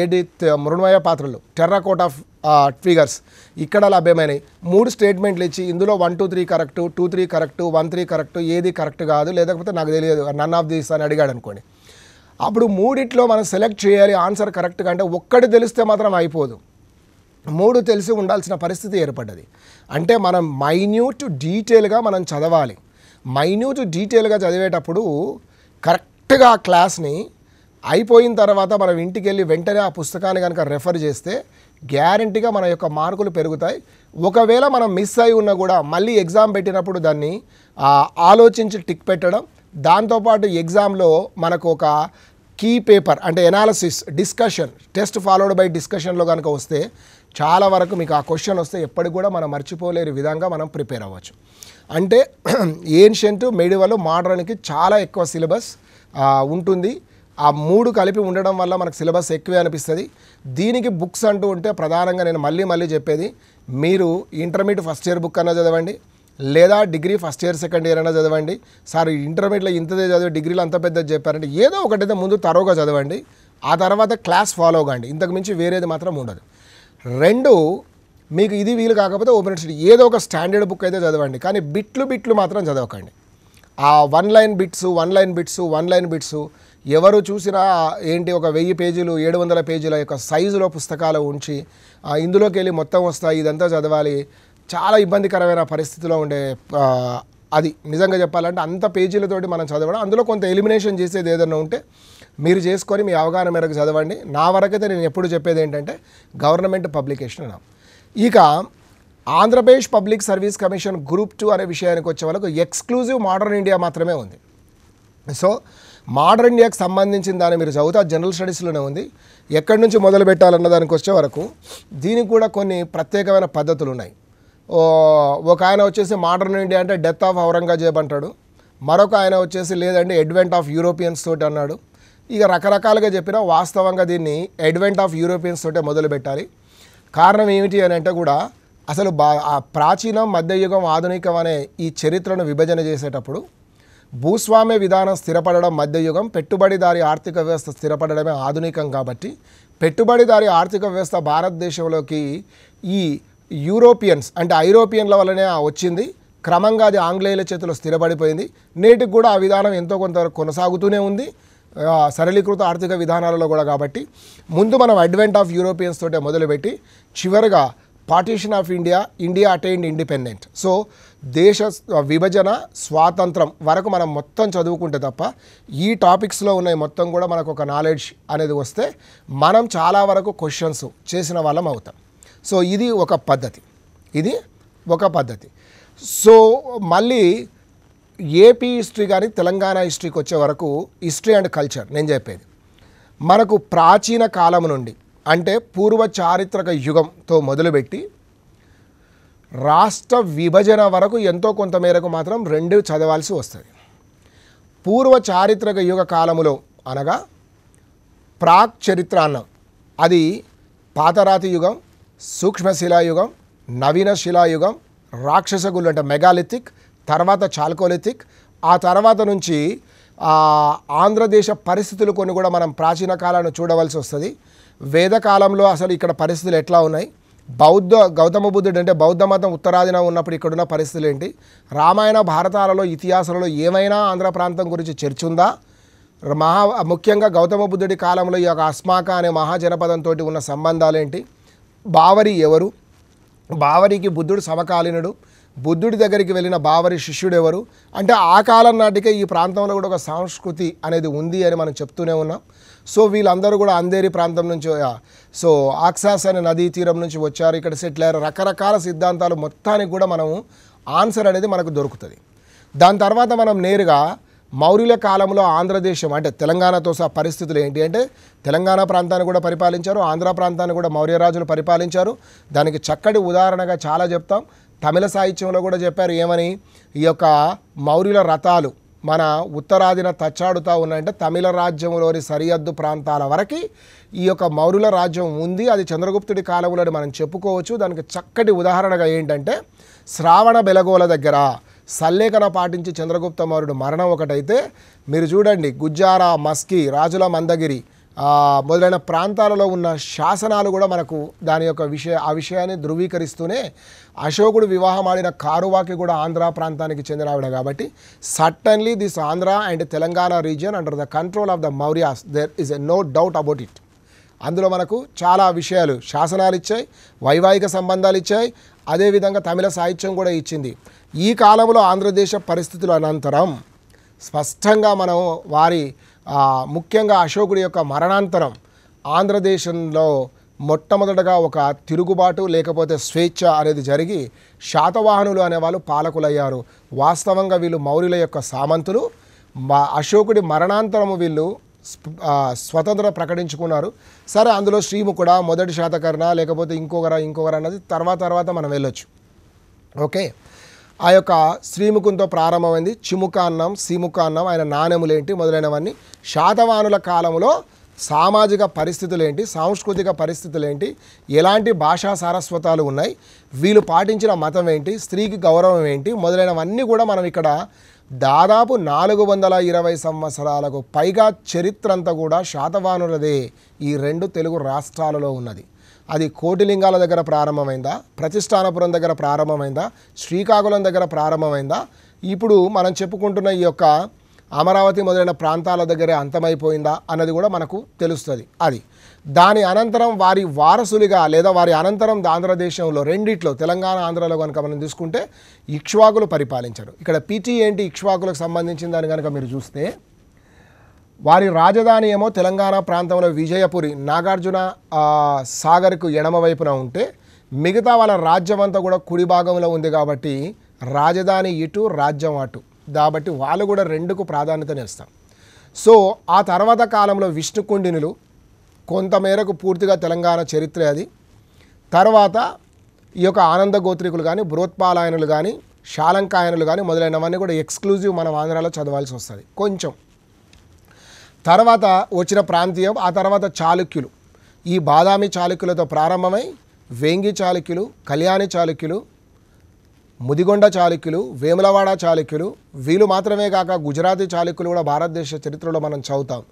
ఏడి మృణమయ పాత్రలు టెర్రకోట్ ఆఫ్ ఫిగర్స్ ఇక్కడ లభ్యమైనవి మూడు స్టేట్మెంట్లు ఇచ్చి ఇందులో one two three correct two three correct one three correct ఏది కరెక్ట్ కాదు లేకపోతే నాకు తెలియదు నన్ ఆఫ్ దీస్ అని అడిగాడు అనుకోండి అప్పుడు మూడిట్లో మనం సెలెక్ట్ చేయాలి ఆన్సర్ కరెక్ట్గా అంటే ఒక్కటి తెలిస్తే మాత్రం అయిపోదు మూడు తెలిసి ఉండాల్సిన పరిస్థితి ఏర్పడ్డది అంటే మనం మైన్యూట్ డీటెయిల్గా మనం చదవాలి మైన్యూట్ డీటెయిల్గా చదివేటప్పుడు కరెక్ట్గా ఆ క్లాస్ని అయిపోయిన తర్వాత మనం ఇంటికి వెళ్ళి వెంటనే ఆ పుస్తకాన్ని కనుక రెఫర్ చేస్తే గ్యారంటీగా మన యొక్క మార్కులు పెరుగుతాయి ఒకవేళ మనం మిస్ అయి ఉన్నా కూడా మళ్ళీ ఎగ్జామ్ పెట్టినప్పుడు దాన్ని ఆలోచించి టిక్ పెట్టడం దాంతోపాటు ఎగ్జామ్లో మనకు ఒక కీ పేపర్ అంటే analysis discussion test followed by డిస్కషన్లో కనుక వస్తే చాలా వరకు మీకు ఆ క్వశ్చన్ వస్తే ఎప్పటికి కూడా మనం మర్చిపోలేని విధంగా మనం ప్రిపేర్ అవ్వచ్చు అంటే ఏన్షియంట్ మెడివల్ మోడర్న్కి చాలా ఎక్కువ సిలబస్ ఉంటుంది ఆ మూడు కలిపి ఉండడం వల్ల మనకు సిలబస్ ఎక్కువే అనిపిస్తుంది దీనికి బుక్స్ అంటూ ఉంటే ప్రధానంగా నేను మళ్ళీ మళ్ళీ చెప్పేది మీరు ఇంటర్మీడియట్ ఫస్ట్ ఇయర్ బుక్ అన్నా చదవండి లేదా degree first year second year అయినా చదవండి సార్ ఇంటర్మీడియట్లో ఇంతదే చదివి డిగ్రీలో అంత పెద్దది చెప్పారంటే ఏదో ఒకటైతే ముందు తరువుగా చదవండి ఆ తర్వాత క్లాస్ ఫాలో కాండి ఇంతకుమించి వేరేది మాత్రం ఉండదు రెండు మీకు ఇది వీలు కాకపోతే ఓపెన్ ఎడ్ ఏదో ఒక స్టాండర్డ్ బుక్ అయితే చదవండి కానీ బిట్లు బిట్లు మాత్రం చదవకండి ఆ one line bits one line bits one line bits ఎవరు చూసినా ఏంటి ఒక వెయ్యి పేజీలు ఏడు వందల పేజీల యొక్క సైజులో పుస్తకాలు ఉంచి ఇందులోకి వెళ్ళి మొత్తం వస్తాయి ఇదంతా చదవాలి చాలా ఇబ్బందికరమైన పరిస్థితిలో ఉండే అది నిజంగా చెప్పాలంటే అంత పేజీలతోటి మనం చదవడం అందులో కొంత ఎలిమినేషన్ చేసేది ఏదైనా ఉంటే మీరు చేసుకొని మీ అవగాహన మేరకు చదవండి నా వరకైతే నేను ఎప్పుడు చెప్పేది ఏంటంటే గవర్నమెంట్ పబ్లికేషన్ అన్నా ఇక Andhra Pradesh public service commission group two అనే విషయానికి వచ్చే వాళ్ళకు ఎక్స్క్లూజివ్ మోడర్న్ ఇండియా మాత్రమే ఉంది సో మోడర్న్ ఇండియాకి సంబంధించిన దాన్ని మీరు చదువుతా జనరల్ స్టడీస్లోనే ఉంది ఎక్కడి నుంచి మొదలు పెట్టాలన్న దానికి వచ్చే వరకు దీనికి కూడా కొన్ని ప్రత్యేకమైన పద్ధతులు ఉన్నాయి ఒక ఆయన వచ్చేసి మోడర్న్ ఇండియా అంటే డెత్ ఆఫ్ ఔరంగజేబ్ అంటాడు మరొక ఆయన వచ్చేసి లేదంటే అడ్వెంట్ ఆఫ్ యూరోపియన్స్ తోటి అన్నాడు ఇక రకరకాలుగా చెప్పినా వాస్తవంగా దీన్ని అడ్వెంట్ ఆఫ్ యూరోపియన్స్ తోటే మొదలు పెట్టాలి కారణం ఏమిటి అని అంటే కూడా అసలు బా ప్రాచీనం మధ్యయుగం ఆధునికం అనే ఈ చరిత్రను విభజన చేసేటప్పుడు భూస్వామ్య విధానం స్థిరపడడం మధ్యయుగం పెట్టుబడిదారి ఆర్థిక వ్యవస్థ స్థిరపడడమే ఆధునికం కాబట్టి పెట్టుబడిదారి ఆర్థిక వ్యవస్థ భారతదేశంలోకి ఈ యూరోపియన్స్ అంటే ఐరోపియన్ల వల్లనే వచ్చింది క్రమంగా అది ఆంగ్లేయుల చేతిలో స్థిరపడిపోయింది నేటికి కూడా ఆ విధానం ఎంతో కొంత కొనసాగుతూనే ఉంది సరళీకృత ఆర్థిక విధానాలలో కూడా కాబట్టి ముందు మనం అడ్వెంట్ ఆఫ్ యూరోపియన్స్ తోటే మొదలుపెట్టి చివరిగా partition of India India attained independent so దేశ విభజన స్వాతంత్రం వరకు మనం మొత్తం చదువుకుంటే తప్ప ఈ టాపిక్స్లో ఉన్నాయి మొత్తం కూడా మనకు ఒక నాలెడ్జ్ అనేది వస్తే మనం చాలా వరకు క్వశ్చన్స్ చేసిన వాళ్ళం అవుతాం సో ఇది ఒక పద్ధతి ఇది ఒక పద్ధతి సో మళ్ళీ ఏపీ హిస్టరీ కానీ తెలంగాణ హిస్టరీకి వచ్చే వరకు హిస్టరీ అండ్ కల్చర్ నేను చెప్పేది మనకు ప్రాచీన కాలం నుండి అంటే పూర్వ చారిత్రక యుగంతో మొదలుపెట్టి రాష్ట్ర విభజన వరకు ఎంతో కొంత మేరకు మాత్రం రెండు చదవాల్సి వస్తుంది పూర్వ చారిత్రక యుగ కాలములో అనగా ప్రాక్ చరిత్ర అన్నం అది పాతరాతి యుగం సూక్ష్మశిలాయుగం నవీన శిలాయుగం రాక్షసగుళ్ళు అంటే మెగాలిథిక్ తర్వాత చాల్కోలిథిక్ ఆ తర్వాత నుంచి ఆంధ్రదేశ పరిస్థితులు కొన్ని కూడా మనం ప్రాచీన కాలాన్ని చూడవలసి వస్తుంది వేదకాలంలో అసలు ఇక్కడ పరిస్థితులు ఎట్లా ఉన్నాయి బౌద్ధ గౌతమ బుద్ధుడు అంటే బౌద్ధ మతం ఉత్తరాదిన ఉన్నప్పుడు ఇక్కడున్న పరిస్థితులు ఏంటి రామాయణ భారతాలలో ఇతిహాసాలలో ఏమైనా ఆంధ్ర ప్రాంతం గురించి చర్చ ఉందా మహా ముఖ్యంగా గౌతమ బుద్ధుడి కాలంలో ఈ యొక్క అస్మాక అనే మహాజనపదంతో ఉన్న సంబంధాలు ఏంటి బావరి ఎవరు బావరికి బుద్ధుడు సమకాలీనుడు బుద్ధుడి దగ్గరికి వెళ్ళిన బావరి శిష్యుడు ఎవరు అంటే ఆ కాలం నాటికే ఈ ప్రాంతంలో కూడా ఒక సంస్కృతి అనేది ఉంది అని మనం చెప్తూనే ఉన్నాం సో వీళ్ళందరూ కూడా అందేరి ప్రాంతం నుంచి సో ఆక్సాస్ అనే నదీ తీరం నుంచి వచ్చారు ఇక్కడ సెటిల్ అయ్యారు రకరకాల సిద్ధాంతాలు మొత్తానికి కూడా మనము ఆన్సర్ అనేది మనకు దొరుకుతుంది దాని తర్వాత మనం నేరుగా మౌర్యుల కాలంలో ఆంధ్రదేశం అంటే తెలంగాణతో సహా పరిస్థితులు ఏంటి అంటే తెలంగాణ ప్రాంతాన్ని కూడా పరిపాలించారు ఆంధ్ర ప్రాంతాన్ని కూడా మౌర్యరాజులు పరిపాలించారు దానికి చక్కటి ఉదాహరణగా చాలా చెప్తాం తమిళ సాహిత్యంలో కూడా చెప్పారు ఏమని ఈ యొక్క మౌర్యుల రథాలు మన ఉత్తరాదిన తచ్చాడుతూ ఉన్నాయంటే తమిళ రాజ్యంలోని సరిహద్దు ప్రాంతాల వరకు ఈ యొక్క మౌర్యుల రాజ్యం ఉంది అది చంద్రగుప్తుడి కాలంలో మనం చెప్పుకోవచ్చు దానికి చక్కటి ఉదాహరణగా ఏంటంటే శ్రావణ బెలగోల దగ్గర సల్లేఖన పాటించి చంద్రగుప్త మౌర్యుడు మరణం ఒకటైతే మీరు చూడండి గుజ్జారా మస్కి రాజుల మందగిరి మొదలైన ప్రాంతాలలో ఉన్న శాసనాలు కూడా మనకు దాని యొక్క విషయ ఆ విషయాన్ని ధృవీకరిస్తూనే అశోకుడు వివాహమాడిన కారువాకి కూడా ఆంధ్ర ప్రాంతానికి చెందిన ఆవిడ కాబట్టి certainly this Andhra and Telangana region under the control of the Mauryas there is a no doubt about it అందులో మనకు చాలా విషయాలు శాసనాలు ఇచ్చాయి వైవాహిక సంబంధాలు ఇచ్చాయి అదేవిధంగా తమిళ సాహిత్యం కూడా ఇచ్చింది ఈ కాలంలో ఆంధ్రదేశ పరిస్థితుల అనంతరం స్పష్టంగా మనం వారి ముఖ్యంగా అశోకుడి యొక్క మరణాంతరం ఆంధ్రదేశంలో మొట్టమొదటగా ఒక తిరుగుబాటు లేకపోతే స్వేచ్ఛ అనేది జరిగి శాతవాహనులు అనేవాళ్ళు పాలకులయ్యారు వాస్తవంగా వీళ్ళు మౌర్యుల యొక్క సామంతులు మా అశోకుడి మరణాంతరము వీళ్ళు స్వతంత్ర ప్రకటించుకున్నారు సరే అందులో శ్రీము కూడా మొదటి శాతకర్ణ లేకపోతే ఇంకొకరా ఇంకొకరా అన్నది తర్వాత తర్వాత మనం వెళ్ళొచ్చు ఓకే ఆ యొక్క శ్రీముఖంతో ప్రారంభమైంది చిముకాన్నం సీముకాన్నం ఆయన నాణ్యములేంటి మొదలైనవన్నీ శాతవానుల కాలంలో సామాజిక పరిస్థితులేంటి సాంస్కృతిక పరిస్థితులేంటి ఎలాంటి భాషా సారస్వతాలు ఉన్నాయి వీళ్ళు పాటించిన మతం ఏంటి స్త్రీకి గౌరవం ఏంటి మొదలైనవన్నీ కూడా మనం ఇక్కడ దాదాపు నాలుగు వందల ఇరవై సంవత్సరాలకు పైగా చరిత్ర అంతా కూడా శాతవానులదే ఈ రెండు తెలుగు రాష్ట్రాలలో ఉన్నది అది కోటిలింగాల దగ్గర ప్రారంభమైందా ప్రతిష్టానపురం దగ్గర ప్రారంభమైందా శ్రీకాకుళం దగ్గర ప్రారంభమైందా ఇప్పుడు మనం చెప్పుకుంటున్న ఈ యొక్క అమరావతి మొదలైన ప్రాంతాల దగ్గర అంతమైపోయిందా అన్నది కూడా మనకు తెలుస్తుంది అది దాని అనంతరం వారి వారసులుగా లేదా వారి అనంతరం ఆంధ్రదేశంలో రెండిట్లో తెలంగాణ ఆంధ్రలో కనుక మనం తీసుకుంటే ఇక్ష్వాకులు పరిపాలించారు ఇక్కడ పీటీ ఏంటి ఇక్ష్వాకులకు సంబంధించిన దాన్ని కనుక మీరు చూస్తే వారి రాజధాని ఏమో తెలంగాణ ప్రాంతంలో విజయపురి నాగార్జున సాగర్కు ఎడమవైపున ఉంటే మిగతా వాళ్ళ రాజ్యం అంతా కూడా కుడి భాగంలో ఉంది కాబట్టి రాజధాని ఇటు రాజ్యం అటు కాబట్టి వాళ్ళు కూడా రెండుకు ప్రాధాన్యతనిస్తాం సో ఆ తర్వాత కాలంలో విష్ణుకుండినులు కొంతమేరకు పూర్తిగా తెలంగాణ చరిత్ర అది తర్వాత ఈ యొక్క ఆనంద గోత్రికులు కానీ బృహత్పాలాయనులు కానీ శాలంకాయనులు కానీ మొదలైనవన్నీ కూడా ఎక్స్క్లూజివ్ మనం ఆంధ్రాలో చదవాల్సి వస్తుంది కొంచెం తర్వాత వచ్చిన ప్రాంతీయం ఆ తర్వాత చాళుక్యులు ఈ బాదామి చాళుక్యులతో ప్రారంభమై వేంగి చాళుక్యులు కళ్యాణి చాళుక్యులు ముదిగొండ చాళుక్యులు వేములవాడ చాళుక్యులు వీళ్ళు మాత్రమే కాక గుజరాతీ చాళుక్యులు కూడా భారతదేశ చరిత్రలో మనం చదువుతాం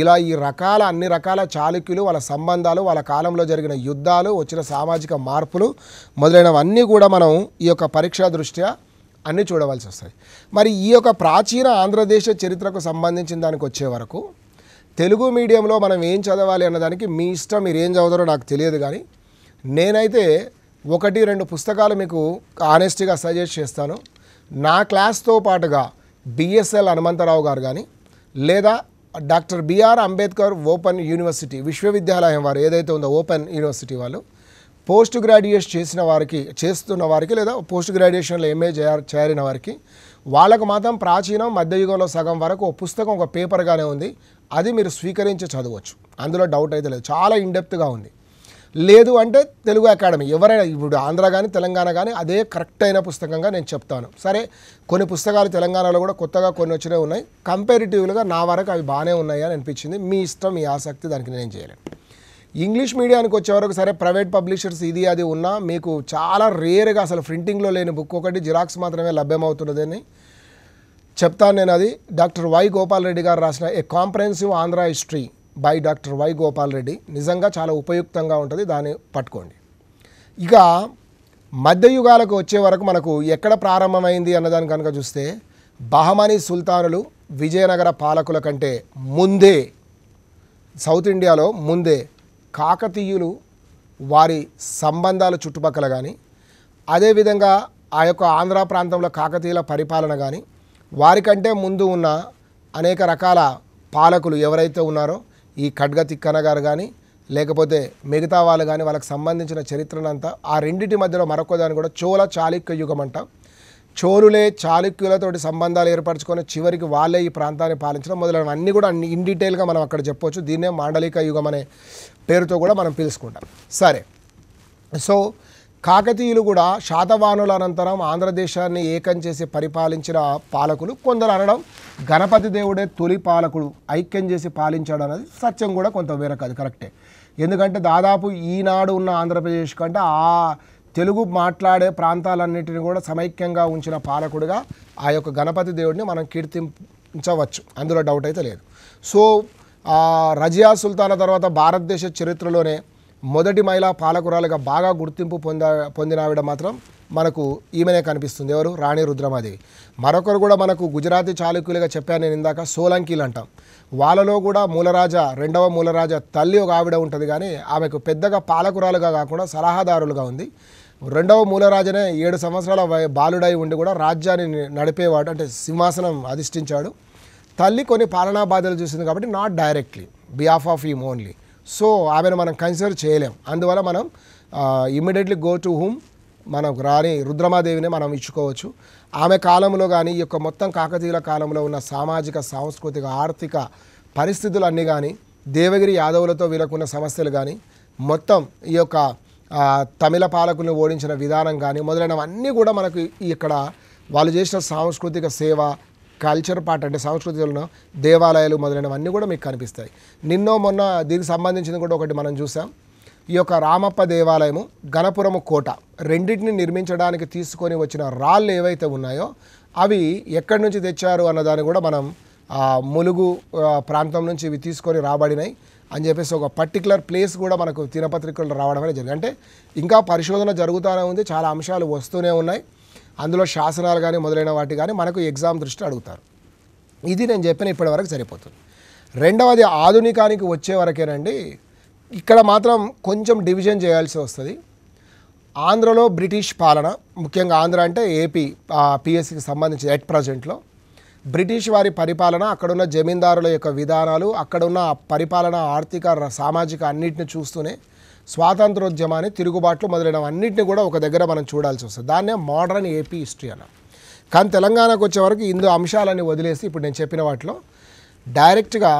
ఇలా ఈ రకాల అన్ని రకాల చాళుక్యులు వాళ్ళ సంబంధాలు వాళ్ళ కాలంలో జరిగిన యుద్ధాలు వచ్చిన సామాజిక మార్పులు మొదలైనవన్నీ కూడా మనం ఈ యొక్క పరీక్షా దృష్ట్యా అన్నీ చూడవలసి వస్తాయి మరి ఈ యొక్క ప్రాచీన ఆంధ్రదేశ చరిత్రకు సంబంధించిన దానికి వచ్చే వరకు తెలుగు మీడియంలో మనం ఏం చదవాలి అన్నదానికి మీ ఇష్టం మీరు ఏం చదువుతారో నాకు తెలియదు కానీ నేనైతే ఒకటి రెండు పుస్తకాలు మీకు ఆనెస్టీగా సజెస్ట్ చేస్తాను నా క్లాస్తో పాటుగా బిఎస్ఎల్ హనుమంతరావు గారు కానీ లేదా doctor BR Ambedkar open university విశ్వవిద్యాలయం వారు ఏదైతే ఉందో ఓపెన్ యూనివర్సిటీ వాళ్ళు పోస్ట్ గ్రాడ్యుయేషన్ చేసిన వారికి చేస్తున్న వారికి లేదా పోస్ట్ గ్రాడ్యుయేషన్లో ఎంఏ చేరిన వారికి వాళ్ళకు మాత్రం ప్రాచీనం మధ్యయుగంలో సగం వరకు ఒక పుస్తకం ఒక పేపర్గానే ఉంది అది మీరు స్వీకరించి చదవచ్చు అందులో డౌట్ అయితే లేదు చాలా ఇండెప్త్గా ఉంది లేదు అంటే తెలుగు అకాడమీ ఎవరైనా ఇప్పుడు ఆంధ్ర కానీ తెలంగాణ కానీ అదే కరెక్ట్ అయిన పుస్తకంగా నేను చెప్తాను సరే కొన్ని పుస్తకాలు తెలంగాణలో కూడా కొత్తగా కొన్ని వచ్చినవి ఉన్నాయి కంపారిటివ్గా నా వరకు అవి బాగానే ఉన్నాయి అని అనిపించింది మీ ఇష్టం మీ ఆసక్తి దానికి నేను చేయలేను ఇంగ్లీష్ మీడియానికి వచ్చేవరకు సరే ప్రైవేట్ పబ్లిషర్స్ ఇది అది ఉన్నా మీకు చాలా రేర్గా అసలు ప్రింటింగ్లో లేని బుక్ ఒకటి జిరాక్స్ మాత్రమే లభ్యమవుతున్నదని చెప్తాను నేను అది డాక్టర్ వై గోపాల్ రెడ్డి గారు రాసిన a comprehensive Andhra history by doctor Y Gopal Reddy నిజంగా చాలా ఉపయుక్తంగా ఉంటుంది దాన్ని పట్టుకోండి ఇక మధ్యయుగాలకు వచ్చే వరకు మనకు ఎక్కడ ప్రారంభమైంది అన్నదాని కనుక చూస్తే బహమనీ సుల్తానులు విజయనగర పాలకుల కంటే ముందే సౌత్ ఇండియాలో ముందే కాకతీయులు వారి సంబంధాలు చుట్టుపక్కల కానీ అదేవిధంగా ఆ యొక్క ఆంధ్ర ప్రాంతంలో కాకతీయుల పరిపాలన కానీ వారికంటే ముందు ఉన్న అనేక రకాల పాలకులు ఎవరైతే ఉన్నారో ఈ ఖడ్గ తిక్కన గారు కానీ లేకపోతే మిగతా వాళ్ళు కానీ వాళ్ళకి సంబంధించిన చరిత్రనంతా ఆ రెండింటి మధ్యలో మరొక దాన్ని కూడా చోళ చాళుక్య యుగం అంట చోరులే చాళుక్యులతోటి సంబంధాలు ఏర్పరచుకొని చివరికి వాళ్ళే ఈ ప్రాంతాన్ని పాలించడం మొదలైన అన్నీ కూడా అన్ని ఇన్ డీటెయిల్గా మనం అక్కడ చెప్పవచ్చు దీన్నే మాండలిక యుగం అనే పేరుతో కూడా మనం పిలుచుకుంటాం సరే సో కాకతీయులు కూడా శాతవానుల అనంతరం ఆంధ్రదేశాన్ని ఏకం చేసి పరిపాలించిన పాలకులు కొందరు అనడం గణపతి దేవుడే తొలి పాలకుడు ఐక్యం చేసి పాలించాడు అనేది సత్యం కూడా కొంత వేరే కాదు కరెక్టే ఎందుకంటే దాదాపు ఈనాడు ఉన్న ఆంధ్రప్రదేశ్ కంటే ఆ తెలుగు మాట్లాడే ప్రాంతాలన్నింటినీ కూడా సమైక్యంగా ఉంచిన పాలకుడిగా ఆ యొక్క గణపతి దేవుడిని మనం కీర్తించవచ్చు అందులో డౌట్ అయితే లేదు సో రజియా సుల్తాన్ తర్వాత భారతదేశ చరిత్రలోనే మొదటి మహిళా పాలకురాలుగా బాగా గుర్తింపు పొంద పొందిన ఆవిడ మాత్రం మనకు ఈమెనే కనిపిస్తుంది ఎవరు రాణి రుద్రమాదేవి మరొకరు కూడా మనకు గుజరాతీ చాళుక్యులుగా చెప్పాను నేను ఇందాక సోలంకీలు అంటాం వాళ్ళలో కూడా మూలరాజ రెండవ మూలరాజ తల్లి ఒక ఆవిడ ఉంటుంది కానీ ఆమెకు పెద్దగా పాలకురాలుగా కాకుండా సలహాదారులుగా ఉంది రెండవ మూలరాజనే ఏడు సంవత్సరాల బాలుడై ఉండి కూడా రాజ్యాన్ని నడిపేవాడు అంటే సింహాసనం అధిష్ఠించాడు తల్లి కొన్ని పాలనా బాధ్యతలు చూసింది కాబట్టి not directly behalf of him only so ఆమెను మనం కన్సిడర్ చేయలేం అందువల్ల మనం ఇమ్మీడియట్లీ గో టు హూమ్ మనకు రాని రుద్రమాదేవిని మనం ఇచ్చుకోవచ్చు ఆమె కాలంలో కానీ ఈ యొక్క మొత్తం కాకతీయుల కాలంలో ఉన్న సామాజిక సాంస్కృతిక ఆర్థిక పరిస్థితులు అన్నీ కానీ దేవగిరి యాదవులతో వీళ్ళకున్న సమస్యలు కానీ మొత్తం ఈ యొక్క తమిళ పాలకులను ఓడించిన విధానం కానీ మొదలైనవన్నీ కూడా మనకు ఇక్కడ వాళ్ళు చేసిన సాంస్కృతిక సేవ కల్చర్ పార్ట్ అంటే సంస్కృతిలో దేవాలయాలు మొదలైనవన్నీ కూడా మీకు కనిపిస్తాయి నిన్నో మొన్న దీనికి సంబంధించింది కూడా ఒకటి మనం చూసాం ఈ యొక్క రామప్ప దేవాలయము గణపురము కోట రెండింటిని నిర్మించడానికి తీసుకొని వచ్చిన రాళ్ళు ఏవైతే ఉన్నాయో అవి ఎక్కడి నుంచి తెచ్చారు అన్నదాన్ని కూడా మనం ములుగు ప్రాంతం నుంచి ఇవి తీసుకొని రాబడినాయి అని చెప్పేసి ఒక పర్టికులర్ ప్లేస్ కూడా మనకు దినపత్రికలు రావడం అనేది జరిగింది అంటే ఇంకా పరిశోధన జరుగుతూనే ఉంది చాలా అంశాలు వస్తూనే ఉన్నాయి అందులో శాసనాలు కానీ మొదలైన వాటి కానీ మనకు ఎగ్జామ్ దృష్టి అడుగుతారు ఇది నేను చెప్పిన ఇప్పటివరకు సరిపోతుంది రెండవది ఆధునికానికి వచ్చే వరకేనండి ఇక్కడ మాత్రం కొంచెం డివిజన్ చేయాల్సి వస్తుంది ఆంధ్రలో బ్రిటిష్ పాలన ముఖ్యంగా ఆంధ్ర అంటే ఏపీ పిఎస్సికి సంబంధించి ఎట్ ప్రజెంట్లో బ్రిటిష్ వారి పరిపాలన అక్కడున్న జమీందారుల యొక్క విధానాలు అక్కడున్న పరిపాలన ఆర్థిక సామాజిక అన్నింటిని చూస్తూనే స్వాతంత్రోద్యమాన్ని తిరుగుబాట్లు మొదలైన అన్నింటినీ కూడా ఒక దగ్గర మనం చూడాల్సి వస్తుంది దాన్నే మోడర్న్ ఏపీ హిస్టరీ అన్న కానీ తెలంగాణకు వచ్చే వరకు ఇందు అంశాలని వదిలేసి ఇప్పుడు నేను చెప్పిన వాటిలో డైరెక్ట్గా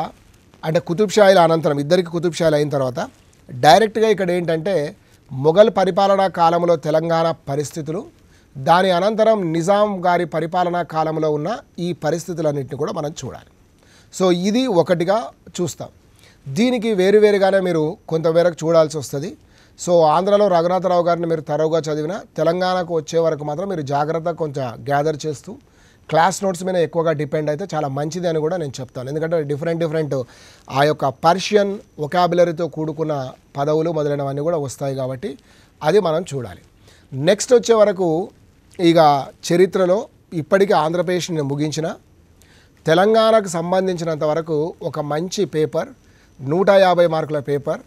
అంటే కుతుబ్షాయిల అనంతరం ఇద్దరికి కుతుబ్షాయిలు అయిన తర్వాత డైరెక్ట్గా ఇక్కడ ఏంటంటే మొఘల్ పరిపాలనా కాలంలో తెలంగాణ పరిస్థితులు దాని అనంతరం నిజాం గారి పరిపాలనా కాలంలో ఉన్న ఈ పరిస్థితులన్నింటినీ కూడా మనం చూడాలి సో ఇది ఒకటిగా చూస్తాం దీనికి వేరువేరుగానే మీరు కొంతమేరకు చూడాల్సి వస్తుంది సో ఆంధ్రలో రఘునాథరావు గారిని మీరు తరవుగా చదివిన తెలంగాణకు వచ్చే వరకు మాత్రం మీరు జాగ్రత్త కొంచెం గ్యాదర్ చేస్తూ క్లాస్ నోట్స్ మీద ఎక్కువగా డిపెండ్ అయితే చాలా మంచిది అని కూడా నేను చెప్తాను ఎందుకంటే డిఫరెంట్ డిఫరెంట్ ఆ యొక్క పర్షియన్ ఒకాబులరీతో కూడుకున్న పదవులు మొదలైనవన్నీ కూడా వస్తాయి కాబట్టి అది మనం చూడాలి నెక్స్ట్ వచ్చే వరకు ఇక చరిత్రలో ఇప్పటికీ ఆంధ్రప్రదేశ్ని ముగించిన తెలంగాణకు సంబంధించినంత వరకు ఒక మంచి పేపర్ నూట యాభై మార్కుల పేపర్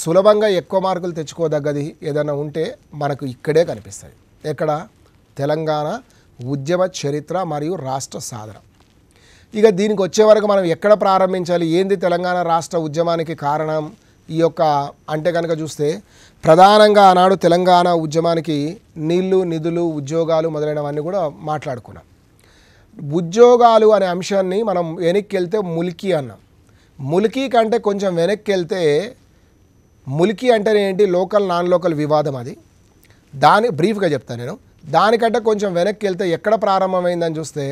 సులభంగా ఎక్కువ మార్కులు తెచ్చుకోదగ్గది ఏదైనా ఉంటే మనకు ఇక్కడే కనిపిస్తుంది ఎక్కడ తెలంగాణ ఉద్యమ చరిత్ర మరియు రాష్ట్ర సాధన ఇక దీనికి వచ్చే వరకు మనం ఎక్కడ ప్రారంభించాలి ఏంది తెలంగాణ రాష్ట్ర ఉద్యమానికి కారణం ఈ యొక్క అంటే కనుక చూస్తే ప్రధానంగా ఆనాడు తెలంగాణ ఉద్యమానికి నీళ్లు నిధులు ఉద్యోగాలు మొదలైనవన్నీ కూడా మాట్లాడుకున్నాం ఉద్యోగాలు అనే అంశాన్ని మనం వెనక్కి వెళ్తే ములికి అన్నాం ములికి కంటే కొంచెం వెనక్కి వెళ్తే ములికి అంటే ఏంటి లోకల్ నాన్ లోకల్ వివాదం అది దాని బ్రీఫ్గా చెప్తాను నేను దానికంటే కొంచెం వెనక్కి వెళ్తే ఎక్కడ ప్రారంభమైందని చూస్తే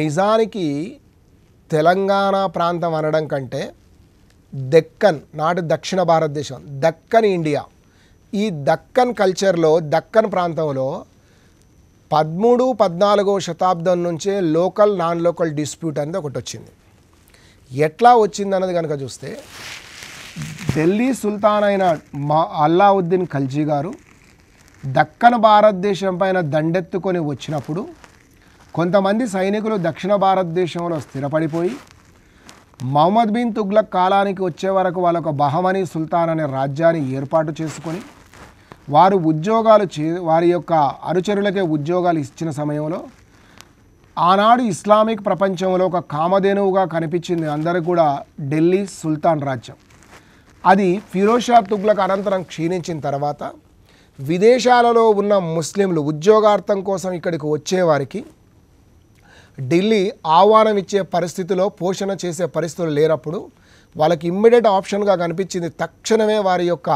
నిజానికి తెలంగాణ ప్రాంతం అనడం కంటే దక్కన్ నాటి దక్షిణ భారతదేశం దక్కన్ ఇండియా ఈ దక్కన్ కల్చర్లో దక్కన్ ప్రాంతంలో పదమూడు పద్నాలుగో శతాబ్దం నుంచే లోకల్ నాన్ లోకల్ డిస్ప్యూట్ అనేది ఒకటి వచ్చింది ఎట్లా వచ్చిందన్నది కనుక చూస్తే ఢిల్లీ సుల్తాన్ అయిన మా అల్లావుద్దీన్ ఖల్జీ గారు దక్కన భారతదేశం పైన దండెత్తుకొని వచ్చినప్పుడు కొంతమంది సైనికులు దక్షిణ భారతదేశంలో స్థిరపడిపోయి మహమ్మద్ బిన్ తుగ్లక్ కాలానికి వచ్చే వరకు వాళ్ళొక బహమనీ సుల్తాన్ అనే రాజ్యాన్ని ఏర్పాటు చేసుకొని వారు ఉద్యోగాలు చే వారి యొక్క అనుచరులకే ఉద్యోగాలు ఇచ్చిన సమయంలో ఆనాడు ఇస్లామిక్ ప్రపంచంలో ఒక కామధేనువుగా కనిపించింది అందరూ కూడా ఢిల్లీ సుల్తాన్ రాజ్యం అది ఫిరోషా తుగ్లకు అనంతరం క్షీణించిన తర్వాత విదేశాలలో ఉన్న ముస్లింలు ఉద్యోగార్థం కోసం ఇక్కడికి వచ్చేవారికి ఢిల్లీ ఆహ్వానం ఇచ్చే పరిస్థితిలో పోషణ చేసే పరిస్థితులు లేనప్పుడు వాళ్ళకి ఇమ్మీడియట్ ఆప్షన్గా కనిపించింది తక్షణమే వారి యొక్క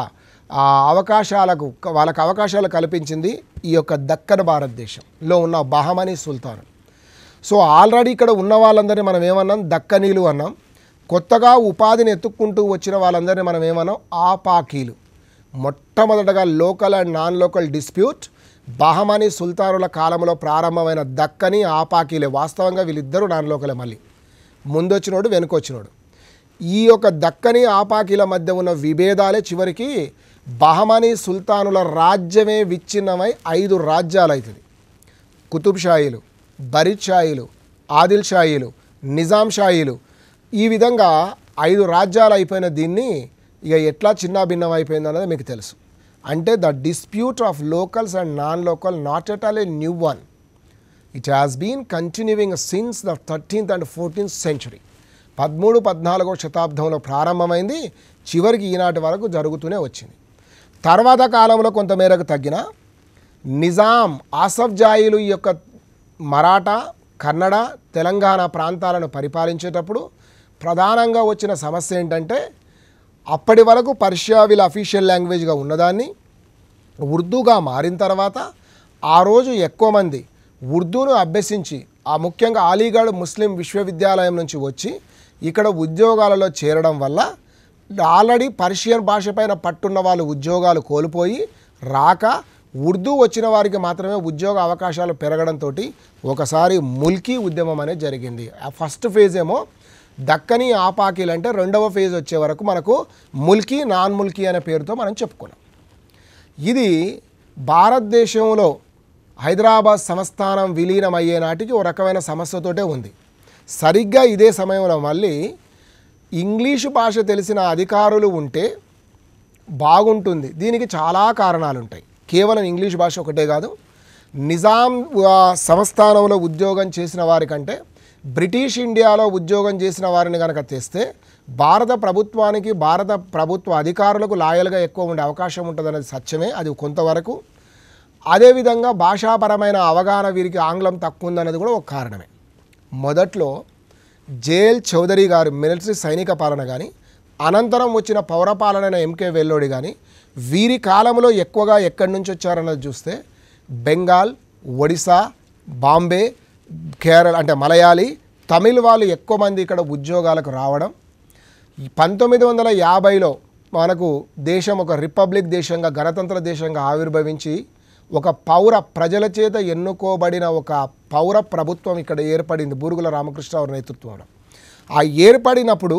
అవకాశాలకు వాళ్ళకు అవకాశాలు కల్పించింది ఈ యొక్క దక్కన్ భారతదేశంలో ఉన్న బహమనీ సుల్తాన్ సో ఆల్రెడీ ఇక్కడ ఉన్న వాళ్ళందరినీ మనం ఏమన్నాం దక్కనీలు అన్నాం కొత్తగా ఉపాధిని ఎత్తుక్కుంటూ వచ్చిన వాళ్ళందరినీ మనం ఏమన్నాం ఆపాకీలు మొట్టమొదటగా local and non local dispute Bahmani సుల్తానుల కాలంలో ప్రారంభమైన దక్కని ఆపాకీలే వాస్తవంగా వీళ్ళిద్దరూ నాన్ లోకలే మళ్ళీ ముందొచ్చినోడు వెనుకొచ్చినోడు ఈ యొక్క దక్కని ఆపాకీల మధ్య ఉన్న విభేదాలే చివరికి బహమానీ సుల్తానుల రాజ్యమే విచ్ఛిన్నమై ఐదు రాజ్యాలు అవుతుంది కుతుబ్షాయిలు బరిచాయిలు ఆదిల్షాయిలు నిజాంషాయిలు ఈ విధంగా ఐదు రాజ్యాలు అయిపోయిన దీన్ని ఇక ఎట్లా చిన్న భిన్నం అయిపోయింది అన్నది మీకు తెలుసు అంటే the dispute of locals and non local not at all a new one it has been continuing since the thirteenth and fourteenth century పదమూడు పద్నాలుగో శతాబ్దంలో ప్రారంభమైంది చివరికి ఈనాటి వరకు జరుగుతూనే వచ్చింది తర్వాత కాలంలో కొంతమేరకు తగ్గిన నిజాం ఆసఫ్ జాయిలు యొక్క మరాఠా కన్నడ తెలంగాణ ప్రాంతాలను పరిపాలించేటప్పుడు ప్రధానంగా వచ్చిన సమస్య ఏంటంటే అప్పటి వరకు పర్షియా వీళ్ళ అఫీషియల్ లాంగ్వేజ్గా ఉన్నదాన్ని ఉర్దూగా మారిన తర్వాత ఆ రోజు ఎక్కువ మంది ఉర్దూను అభ్యసించి ఆ ముఖ్యంగా అలీగఢ్ ముస్లిం విశ్వవిద్యాలయం నుంచి వచ్చి ఇక్కడ ఉద్యోగాలలో చేరడం వల్ల ఆల్రెడీ పర్షియన్ భాషపైన పట్టున్న వాళ్ళు ఉద్యోగాలు కోల్పోయి రాక ఉర్దూ వచ్చిన వారికి మాత్రమే ఉద్యోగ అవకాశాలు పెరగడంతో ఒకసారి ముల్కీ ఉద్యమం అనేది జరిగింది ఆ ఫస్ట్ ఫేజ్ ఏమో దక్కని ఆపాకీలు అంటే రెండవ ఫేజ్ వచ్చే వరకు మనకు ముల్కీ నాన్ ముల్కీ అనే పేరుతో మనం చెప్పుకున్నాం ఇది భారతదేశంలో హైదరాబాద్ సంస్థానం విలీనం అయ్యే నాటికి ఒక రకమైన సమస్యతోటే ఉంది సరిగ్గా ఇదే సమయంలో మళ్ళీ ఇంగ్లీషు భాష తెలిసిన అధికారులు ఉంటే బాగుంటుంది దీనికి చాలా కారణాలుంటాయి కేవలం ఇంగ్లీష్ భాష ఒకటే కాదు నిజాం సంస్థానంలో ఉద్యోగం చేసిన వారికంటే బ్రిటిష్ ఇండియాలో ఉద్యోగం చేసిన వారిని కనుక తెస్తే భారత ప్రభుత్వానికి భారత ప్రభుత్వ అధికారులకు లాయల్గా ఎక్కువ ఉండే అవకాశం ఉంటుందనేది సత్యమే అది కొంతవరకు అదేవిధంగా భాషాపరమైన అవగాహన వీరికి ఆంగ్లం తక్కువ ఉందన్నది కూడా ఒక కారణమే మొదట్లో జేఎల్ చౌదరి గారు మిలిటరీ సైనిక పాలన కానీ అనంతరం వచ్చిన పౌరపాలన ఎంకే వెల్లోడి కానీ వీరి కాలంలో ఎక్కువగా ఎక్కడి నుంచి వచ్చారన్నది చూస్తే బెంగాల్ ఒడిశా బాంబే కేరళ అంటే మలయాళీ తమిళ్ వాళ్ళు ఎక్కువ మంది ఇక్కడ ఉద్యోగాలకు రావడం పంతొమ్మిది వందల యాభైలో మనకు దేశం ఒక రిపబ్లిక్ దేశంగా గణతంత్ర దేశంగా ఆవిర్భవించి ఒక పౌర ప్రజల చేత ఎన్నుకోబడిన ఒక పౌర ప్రభుత్వం ఇక్కడ ఏర్పడింది బూరుగుల రామకృష్ణ నేతృత్వంలో ఆ ఏర్పడినప్పుడు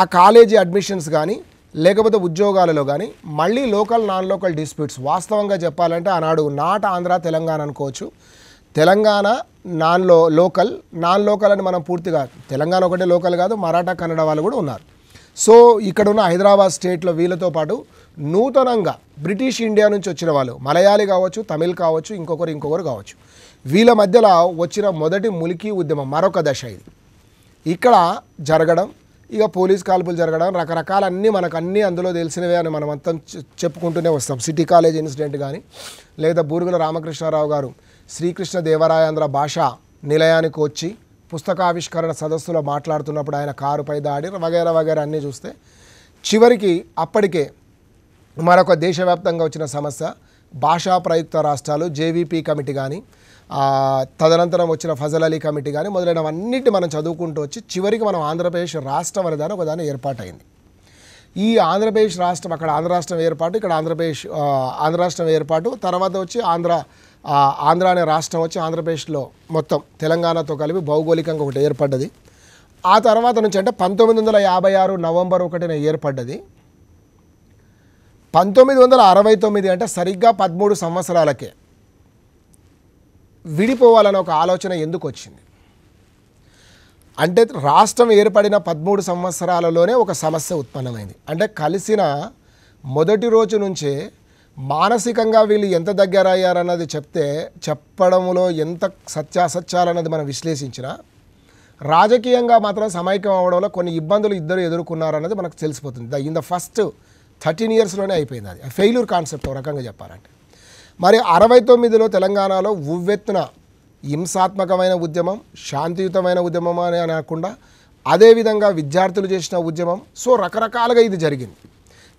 ఆ కాలేజీ అడ్మిషన్స్ కానీ లేకపోతే ఉద్యోగాలలో కానీ మళ్ళీ లోకల్ నాన్ లోకల్ డిస్ప్యూట్స్ వాస్తవంగా చెప్పాలంటే ఆనాడు నాట్ ఆంధ్ర తెలంగాణ అనుకోవచ్చు తెలంగాణ నాన్ లో లోకల్ నాన్ లోకల్ అని మనం పూర్తిగా తెలంగాణ ఒకటే లోకల్ కాదు మరాఠా కన్నడ వాళ్ళు కూడా ఉన్నారు సో ఇక్కడ ఉన్న హైదరాబాద్ స్టేట్లో వీళ్ళతో పాటు నూతనంగా బ్రిటిష్ ఇండియా నుంచి వచ్చిన వాళ్ళు మలయాళీ కావచ్చు తమిళ్ కావచ్చు ఇంకొకరు ఇంకొకరు కావచ్చు వీళ్ళ మధ్యలో వచ్చిన మొదటి ములికి ఉద్యమం మరొక దశ ఇది ఇక్కడ జరగడం ఇక పోలీస్ కాల్పులు జరగడం రకరకాల అన్నీ మనకు అన్నీ అందులో తెలిసినవే అని మనం అంతా చెప్పుకుంటూనే వస్తాం సిటీ కాలేజ్ ఇన్సిడెంట్ కానీ లేదా బూరుగుల రామకృష్ణారావు గారు శ్రీకృష్ణ దేవరాయాంధ్ర భాష నిలయానికి వచ్చి పుస్తకావిష్కరణ సదస్సులో మాట్లాడుతున్నప్పుడు ఆయన కారుపై దాడి వగైరా వగైరా అన్నీ చూస్తే చివరికి అప్పటికే మరొక దేశవ్యాప్తంగా వచ్చిన సమస్య భాషా ప్రయుక్త రాష్ట్రాలు జేవీపీ కమిటీ కానీ తదనంతరం వచ్చిన ఫజల్ అలీ కమిటీ కానీ మొదలైనవన్నిటి మనం చదువుకుంటూ వచ్చి చివరికి మనం ఆంధ్రప్రదేశ్ రాష్ట్రం అనేదాని ఒకదాని ఏర్పాటైంది ఈ ఆంధ్రప్రదేశ్ రాష్ట్రం అక్కడ ఆంధ్ర రాష్ట్రం ఏర్పాటు ఇక్కడ ఆంధ్రప్రదేశ్ ఆంధ్ర రాష్ట్రం ఏర్పాటు తర్వాత వచ్చి ఆంధ్ర ఆంధ్ర అనే రాష్ట్రం వచ్చి ఆంధ్రప్రదేశ్లో మొత్తం తెలంగాణతో కలిపి భౌగోళికంగా ఒకటి ఏర్పడ్డది ఆ తర్వాత నుంచి అంటే పంతొమ్మిది వందల యాభై ఆరు నవంబర్ ఒకటిన ఏర్పడ్డది పంతొమ్మిది వందల అరవై తొమ్మిది అంటే సరిగ్గా పదమూడు సంవత్సరాలకే విడిపోవాలన్న ఒక ఆలోచన ఎందుకు వచ్చింది అంటే రాష్ట్రం ఏర్పడిన పదమూడు సంవత్సరాలలోనే ఒక సమస్య ఉత్పన్నమైంది అంటే కలిసిన మొదటి రోజు నుంచే మానసికంగా వీళ్ళు ఎంత దగ్గర అయ్యారన్నది చెప్తే చెప్పడంలో ఎంత సత్యాసత్యాలన్నది మనం విశ్లేషించినా రాజకీయంగా మాత్రం సమైక్యం అవడంలో కొన్ని ఇబ్బందులు ఇద్దరు ఎదుర్కొన్నారన్నది మనకు తెలిసిపోతుంది ఇన్ ద ఫస్ట్ థర్టీన్ ఇయర్స్లోనే అయిపోయింది అది ఫెయిల్యూర్ కాన్సెప్ట్ ఒక రకంగా చెప్పాలంటే మరి అరవై తొమ్మిదిలో తెలంగాణలో ఉవ్వెత్తున హింసాత్మకమైన ఉద్యమం శాంతియుతమైన ఉద్యమం అని అనకుండా అదేవిధంగా విద్యార్థులు చేసిన ఉద్యమం సో రకరకాలుగా ఇది జరిగింది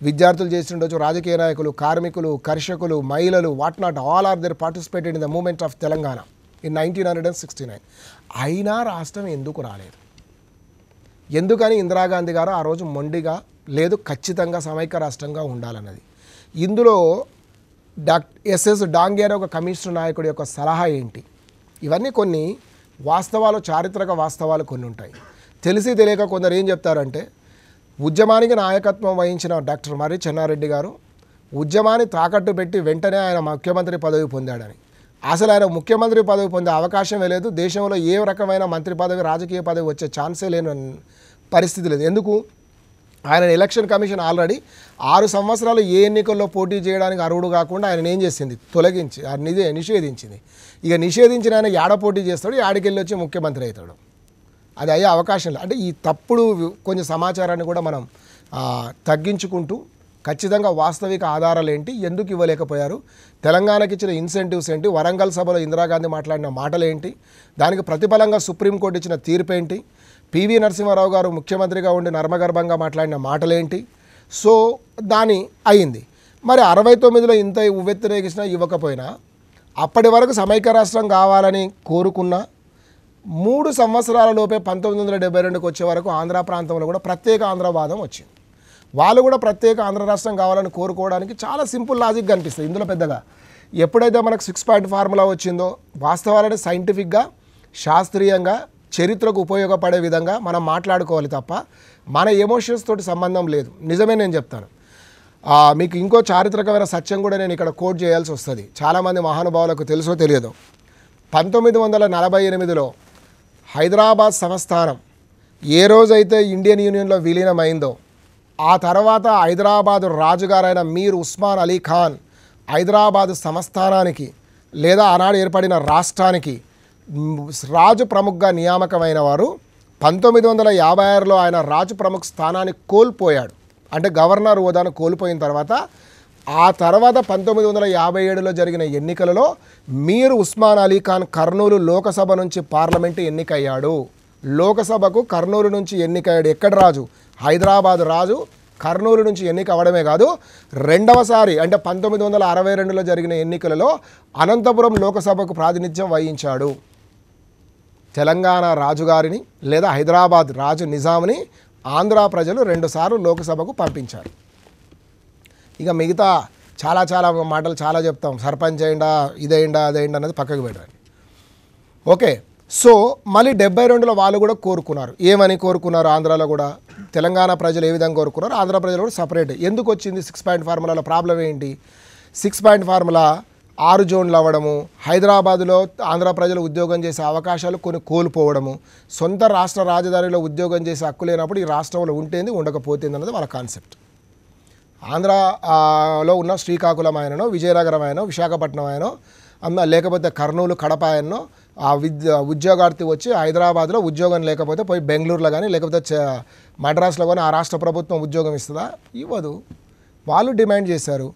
విద్యార్థులు రోజు రాజకీయ నాయకులు కార్మికులు కర్షకులు మహిళలు what not all are there participated in the movement of Telangana in nineteen hundred and sixty nine అయినా రాష్ట్రం ఎందుకు రాలేదు ఎందుకని ఇందిరాగాంధీ గారు ఆ రోజు మొండిగా లేదు ఖచ్చితంగా సమైక్య రాష్ట్రంగా ఉండాలన్నది ఇందులో ఎస్ఎస్ డాంగేర్ ఒక కమిషనర్ నాయకుడి యొక్క సలహా ఏంటి ఇవన్నీ కొన్ని వాస్తవాలు చారిత్రక వాస్తవాలు కొన్ని ఉంటాయి తెలిసి తెలియక కొందరు ఏం చెప్తారంటే ఉద్యమానికి నాయకత్వం వహించిన డాక్టర్ మర్రి చెన్నారెడ్డి గారు ఉద్యమాన్ని తాకట్టు పెట్టి వెంటనే ఆయన ముఖ్యమంత్రి పదవి పొందాడని అసలు ఆయన ముఖ్యమంత్రి పదవి పొందే అవకాశమే లేదు దేశంలో ఏ రకమైన మంత్రి పదవి రాజకీయ పదవి వచ్చే ఛాన్సే లేని పరిస్థితి లేదు ఎందుకు ఆయన ఎలక్షన్ కమిషన్ ఆల్రెడీ ఆరు సంవత్సరాలు ఏ ఎన్నికల్లో పోటీ చేయడానికి అర్హుడు కాకుండా ఆయన ఏం చేసింది తొలగించి నిదే నిషేధించింది ఇక నిషేధించిన ఆయన యాడ పోటీ చేస్తాడు యాడికెళ్ళి వచ్చి ముఖ్యమంత్రి అవుతాడు అది అయ్యే అవకాశం లేదు అంటే ఈ తప్పుడు కొంచెం సమాచారాన్ని కూడా మనం తగ్గించుకుంటూ ఖచ్చితంగా వాస్తవిక ఆధారాలు ఏంటి ఎందుకు ఇవ్వలేకపోయారు తెలంగాణకి ఇచ్చిన ఇన్సెంటివ్స్ ఏంటి వరంగల్ సభలో ఇందిరాగాంధీ మాట్లాడిన మాటలు ఏంటి దానికి ప్రతిఫలంగా సుప్రీంకోర్టు ఇచ్చిన తీర్పు ఏంటి పివి నరసింహారావు గారు ముఖ్యమంత్రిగా ఉండి నర్మగర్భంగా మాట్లాడిన మాటలేంటి సో దాని అయింది మరి అరవై తొమ్మిదిలో ఇంత వ్యతిరేకించినా ఇవ్వకపోయినా అప్పటి వరకు సమైక్య రాష్ట్రం కావాలని కోరుకున్న మూడు సంవత్సరాల లోపే పంతొమ్మిది వందల డెబ్బై రెండుకి వచ్చే వరకు ఆంధ్ర ప్రాంతంలో కూడా ప్రత్యేక ఆంధ్రవాదం వచ్చింది వాళ్ళు కూడా ప్రత్యేక ఆంధ్ర రాష్ట్రం కావాలని కోరుకోవడానికి చాలా సింపుల్ లాజిక్ కనిపిస్తుంది ఇందులో పెద్దగా ఎప్పుడైతే మనకు సిక్స్ పాయింట్ ఫార్ములా వచ్చిందో వాస్తవాలని సైంటిఫిక్గా శాస్త్రీయంగా చరిత్రకు ఉపయోగపడే విధంగా మనం మాట్లాడుకోవాలి తప్ప మన ఎమోషన్స్ తోటి సంబంధం లేదు నిజమే నేను చెప్తాను మీకు ఇంకో చారిత్రకమైన సత్యం కూడా నేను ఇక్కడ కోట్ చేయాల్సి వస్తుంది చాలామంది మహానుభావులకు తెలుసో తెలియదు పంతొమ్మిది వందల నలభై ఎనిమిదిలో హైదరాబాద్ సంస్థానం ఏ రోజైతే ఇండియన్ యూనియన్లో విలీనమైందో ఆ తర్వాత హైదరాబాదు రాజుగారైన మీర్ ఉస్మాన్ అలీ ఖాన్ హైదరాబాదు సంస్థానానికి లేదా ఆనాడు ఏర్పడిన రాష్ట్రానికి రాజు ప్రముఖగా నియామకమైన వారు పంతొమ్మిది వందల యాభై ఆరులో ఆయన రాజు ప్రముఖ స్థానాన్ని కోల్పోయాడు అంటే గవర్నర్ హోదాను కోల్పోయిన తర్వాత ఆ తర్వాత పంతొమ్మిది వందల యాభై ఏడులో జరిగిన ఎన్నికలలో మీర్ ఉస్మాన్ అలీ ఖాన్ కర్నూలు లోకసభ నుంచి పార్లమెంటు ఎన్నికయ్యాడు లోకసభకు కర్నూలు నుంచి ఎన్నికయ్యాడు ఎక్కడ రాజు హైదరాబాద్ రాజు కర్నూలు నుంచి ఎన్నిక అవడమే కాదు రెండవసారి అంటే పంతొమ్మిది వందల అరవై రెండులో జరిగిన ఎన్నికలలో అనంతపురం లోకసభకు ప్రాతినిధ్యం వహించాడు తెలంగాణ రాజుగారిని లేదా హైదరాబాద్ రాజు నిజాంని ఆంధ్ర ప్రజలు రెండుసార్లు లోక్సభకు పంపించారు ఇక మిగతా చాలా చాలా మాటలు చాలా చెప్తాం సర్పంచ్ అయిండా ఇదేయండా అదేయండా అనేది పక్కకు పెట్టాలి ఓకే సో మళ్ళీ డెబ్బై రెండులో వాళ్ళు కూడా కోరుకున్నారు ఏమని కోరుకున్నారు ఆంధ్రాలో కూడా తెలంగాణ ప్రజలు ఏ విధంగా కోరుకున్నారు ఆంధ్ర ప్రజలు కూడా సపరేట్ ఎందుకు వచ్చింది సిక్స్ పాయింట్ ఫార్ములాలో ప్రాబ్లం ఏంటి సిక్స్ పాయింట్ ఫార్ములా ఆరు జోన్లు అవ్వడము హైదరాబాదులో ఆంధ్ర ప్రజలు ఉద్యోగం చేసే అవకాశాలు కొన్ని కోల్పోవడము సొంత రాష్ట్ర రాజధానిలో ఉద్యోగం చేసే హక్కు లేనప్పుడు ఈ రాష్ట్రంలో ఉంటేంది ఉండకపోతుంది అన్నది వాళ్ళ కాన్సెప్ట్ ఆంధ్రాలో ఉన్న శ్రీకాకుళం ఆయనను విజయనగరం ఆయనో విశాఖపట్నం ఆయనో అన్న లేకపోతే కర్నూలు కడప ఆయనో ఆ విద్య ఉద్యోగార్థి వచ్చి హైదరాబాద్లో ఉద్యోగం లేకపోతే పోయి బెంగళూరులో కానీ లేకపోతే మద్రాసులో కానీ ఆ రాష్ట్ర ప్రభుత్వం ఉద్యోగం ఇస్తుందా ఇవ్వదు వాళ్ళు డిమాండ్ చేశారు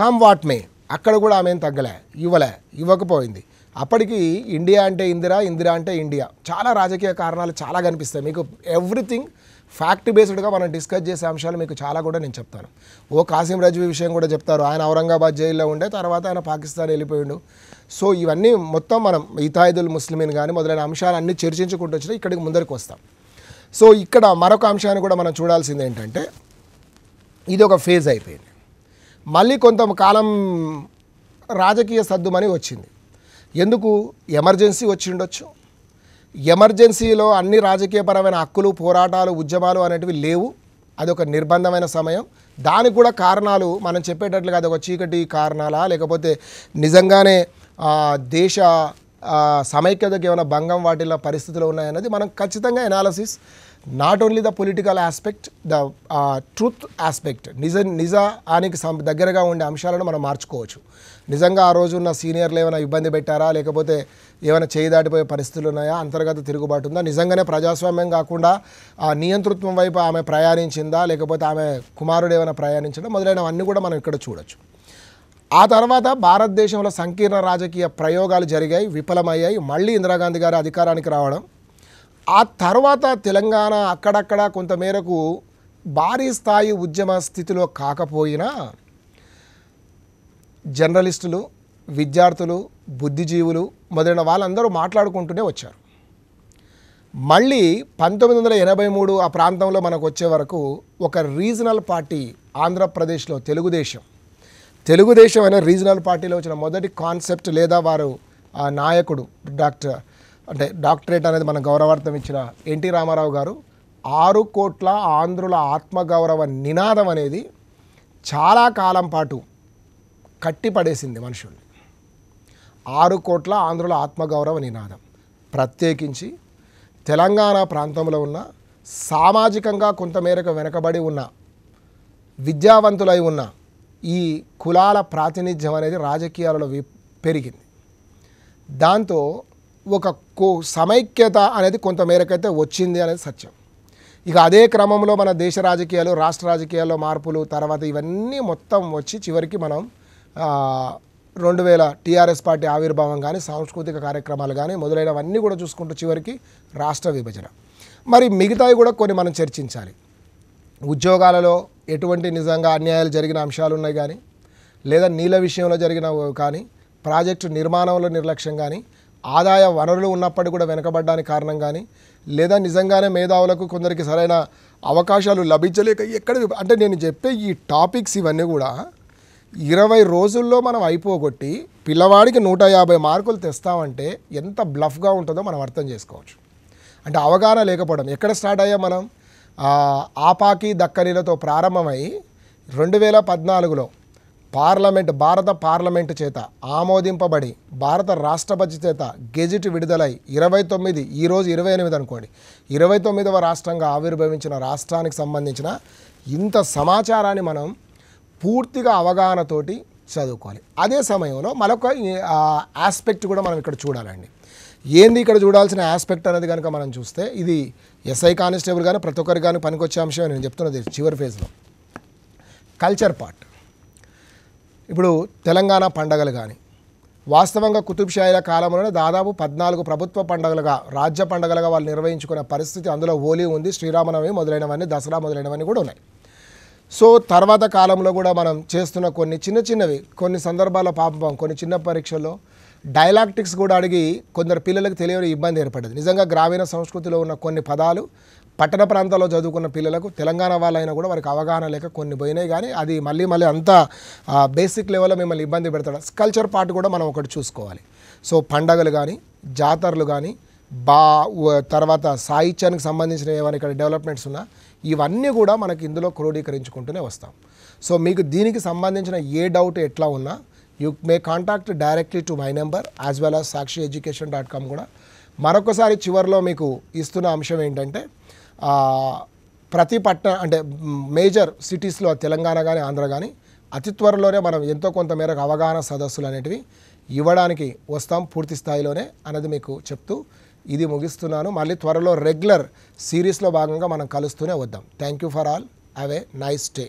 కామ్ వాట్ మే అక్కడ కూడా ఆమె తగ్గలే ఇవ్వలే ఇవ్వకపోయింది అప్పటికి ఇండియా అంటే ఇందిరా ఇందిరా అంటే ఇండియా చాలా రాజకీయ కారణాలు చాలా కనిపిస్తాయి మీకు ఎవ్రీథింగ్ ఫ్యాక్ట్ బేస్డ్గా మనం డిస్కస్ చేసే అంశాలు మీకు చాలా కూడా నేను చెప్తాను ఓ కాసిం రజ్వీ విషయం కూడా చెప్తారు ఆయన ఔరంగాబాద్ జైల్లో ఉండే తర్వాత ఆయన పాకిస్తాన్ వెళ్ళిపోయిండు సో ఇవన్నీ మొత్తం మనం ఇతాయిదుల్ ముస్లిమిన్ కానీ మొదలైన అంశాలు అన్నీ చర్చించుకుంటూ వచ్చినా ఇక్కడికి ముందరికి వస్తాం సో ఇక్కడ మరొక అంశాన్ని కూడా మనం చూడాల్సింది ఏంటంటే ఇది ఒక ఫేజ్ అయిపోయింది మళ్ళీ కొంత కాలం రాజకీయ సద్దుమని వచ్చింది ఎందుకు ఎమర్జెన్సీ వచ్చి ఉండొచ్చు ఎమర్జెన్సీలో అన్ని రాజకీయపరమైన హక్కులు పోరాటాలు ఉద్యమాలు అనేటివి లేవు అదొక నిర్బంధమైన సమయం దానికి కూడా కారణాలు మనం చెప్పేటట్లుగా అది ఒక చీకటి కారణాలా లేకపోతే నిజంగానే దేశ సమైక్యతకి ఏమైనా భంగం వాటిల్లో పరిస్థితులు ఉన్నాయన్నది మనం ఖచ్చితంగా analysis not only the political aspect the truth aspect నిజ నిజానికి దగ్గరగా ఉండే అంశాలను మనం మార్చుకోవచ్చు నిజంగా ఆ రోజు ఉన్న సీనియర్లు ఏమైనా ఇబ్బంది పెట్టారా లేకపోతే ఏమైనా చేయి దాటిపోయే పరిస్థితులు ఉన్నాయా అంతర్గత తిరుగుబాటు ఉందా నిజంగానే ప్రజాస్వామ్యం కాకుండా ఆ నియంతృత్వం వైపు ఆమె ప్రయాణించిందా లేకపోతే ఆమె కుమారుడు ఏమైనా ప్రయాణించడం మొదలైనవన్నీ కూడా మనం ఇక్కడ చూడొచ్చు ఆ తర్వాత భారతదేశంలో సంకీర్ణ రాజకీయ ప్రయోగాలు జరిగాయి విఫలమయ్యాయి మళ్ళీ ఇందిరాగాంధీ గారు అధికారానికి రావడం ఆ తర్వాత తెలంగాణ అక్కడక్కడ కొంతమేరకు భారీ స్థాయి ఉద్యమ స్థితిలో కాకపోయినా జర్నలిస్టులు విద్యార్థులు బుద్ధిజీవులు మొదలైన వాళ్ళందరూ మాట్లాడుకుంటూనే వచ్చారు మళ్ళీ పంతొమ్మిది వందల ఎనభై మూడు ఆ ప్రాంతంలో మనకు వచ్చే వరకు ఒక రీజనల్ పార్టీ ఆంధ్రప్రదేశ్లో తెలుగుదేశం తెలుగుదేశం అనే రీజనల్ పార్టీలో వచ్చిన మొదటి కాన్సెప్ట్ లేదా వారు నాయకుడు డాక్టర్ అంటే డాక్టరేట్ అనేది మన గౌరవార్థం ఇచ్చిన ఎన్టీ రామారావు గారు ఆరు కోట్ల ఆంధ్రుల ఆత్మగౌరవ నినాదం అనేది చాలా కాలం పాటు కట్టిపడేసింది మనుషుల్ని ఆరు కోట్ల ఆంధ్రుల ఆత్మగౌరవ నినాదం ప్రత్యేకించి తెలంగాణ ప్రాంతంలో ఉన్న సామాజికంగా కొంతమేరకు వెనకబడి ఉన్న విద్యావంతులై ఉన్న ఈ కులాల ప్రాతినిధ్యం అనేది రాజకీయాలలో పెరిగింది దాంతో ఒక కో సమైక్యత అనేది కొంతమేరకైతే వచ్చింది అనేది సత్యం ఇక అదే క్రమంలో మన దేశ రాజకీయాలు రాష్ట్ర రాజకీయాల్లో మార్పులు తర్వాత ఇవన్నీ మొత్తం వచ్చి చివరికి మనం రెండు వేల టీఆర్ఎస్ పార్టీ ఆవిర్భావం కానీ సాంస్కృతిక కార్యక్రమాలు కానీ మొదలైనవన్నీ కూడా చూసుకుంటూ చివరికి రాష్ట్ర విభజన మరి మిగతావి కూడా కొన్ని మనం చర్చించాలి ఉద్యోగాలలో ఎటువంటి నిజంగా అన్యాయాలు జరిగిన అంశాలు ఉన్నాయి కానీ లేదా నీళ్ళ విషయంలో జరిగిన కానీ ప్రాజెక్టు నిర్మాణంలో నిర్లక్ష్యం కానీ ఆదాయ వనరులు ఉన్నప్పటికీ కూడా వెనకబడ్డానికి కారణం కానీ లేదా నిజంగానే మేధావులకు కొందరికి సరైన అవకాశాలు లభించలేక ఎక్కడ అంటే నేను చెప్పే ఈ టాపిక్స్ ఇవన్నీ కూడా ఇరవై రోజుల్లో మనం అయిపోగొట్టి పిల్లవాడికి నూట యాభై మార్కులు తెస్తామంటే ఎంత బ్లఫ్గా ఉంటుందో మనం అర్థం చేసుకోవచ్చు అంటే అవగాహన లేకపోవడం ఎక్కడ స్టార్ట్ అయ్యా మనం ఆపాకి దక్కనీలతో ప్రారంభమై రెండు వేల పద్నాలుగులో పార్లమెంట్ భారత పార్లమెంట్ చేత ఆమోదింపబడి భారత రాష్ట్రపతి చేత గెజిట్ విడుదలై ఇరవై తొమ్మిది ఈరోజు ఇరవై ఎనిమిది అనుకోండి ఇరవై తొమ్మిదవ రాష్ట్రంగా ఆవిర్భవించిన రాష్ట్రానికి సంబంధించిన ఇంత సమాచారాన్ని మనం పూర్తిగా అవగాహనతోటి చదువుకోవాలి అదే సమయంలో మరొక ఆస్పెక్ట్ కూడా మనం ఇక్కడ చూడాలండి ఏంది ఇక్కడ చూడాల్సిన ఆస్పెక్ట్ అనేది కనుక మనం చూస్తే ఇది ఎస్ఐ కానిస్టేబుల్ కానీ ప్రతి ఒక్కరికి కానీ పనికొచ్చే అంశం నేను చెప్తున్నది చివరి ఫేజ్లో కల్చర్ పార్ట్ ఇప్పుడు తెలంగాణ పండగలు కానీ వాస్తవంగా కుతుబ్షాయిల కాలంలోనే దాదాపు పద్నాలుగు ప్రభుత్వ పండగలుగా రాజ్య పండగలుగా వాళ్ళు నిర్వహించుకున్న పరిస్థితి అందులో హోలీ ఉంది శ్రీరామనవమి మొదలైనవన్నీ దసరా మొదలైనవన్నీ కూడా ఉన్నాయి సో తర్వాత కాలంలో కూడా మనం చేస్తున్న కొన్ని చిన్న చిన్నవి కొన్ని సందర్భాల పాపం కొన్ని చిన్న పరీక్షల్లో డైలాక్టిక్స్ కూడా అడిగి కొందరు పిల్లలకు తెలియని ఇబ్బంది ఏర్పడ్డది నిజంగా గ్రామీణ సంస్కృతిలో ఉన్న కొన్ని పదాలు పట్టణ ప్రాంతాల్లో చదువుకున్న పిల్లలకు తెలంగాణ వాళ్ళైనా కూడా వారికి అవగాహన లేక కొన్ని పోయినాయి కానీ అది మళ్ళీ మళ్ళీ అంత బేసిక్ లెవెల్లో మిమ్మల్ని ఇబ్బంది పెడతాడు కల్చర్ పార్ట్ కూడా మనం ఒకటి చూసుకోవాలి సో పండగలు కానీ జాతరలు కానీ బా తర్వాత సాహిత్యానికి సంబంధించిన ఏమైనా ఇక్కడ డెవలప్మెంట్స్ ఉన్నా ఇవన్నీ కూడా మనకి ఇందులో క్రోడీకరించుకుంటూనే వస్తాం సో మీకు దీనికి సంబంధించిన ఏ డౌట్ ఎట్లా ఉన్నా you may contact directly to my number as well as Sakshi education dot com కూడా మరొకసారి చివరిలో మీకు ఇస్తున్న అంశం ఏంటంటే ప్రతి పట్టణ అంటే మేజర్ సిటీస్లో తెలంగాణ కానీ ఆంధ్ర కానీ అతి త్వరలోనే మనం ఎంతో కొంత మేరకు అవగాహన సదస్సులు అనేటివి ఇవ్వడానికి వస్తాం పూర్తి స్థాయిలోనే అన్నది మీకు చెప్తూ ఇది ముగిస్తున్నాను మళ్ళీ త్వరలో రెగ్యులర్ సిరీస్లో భాగంగా మనం కలుస్తూనే వద్దాం thank you for all have a nice day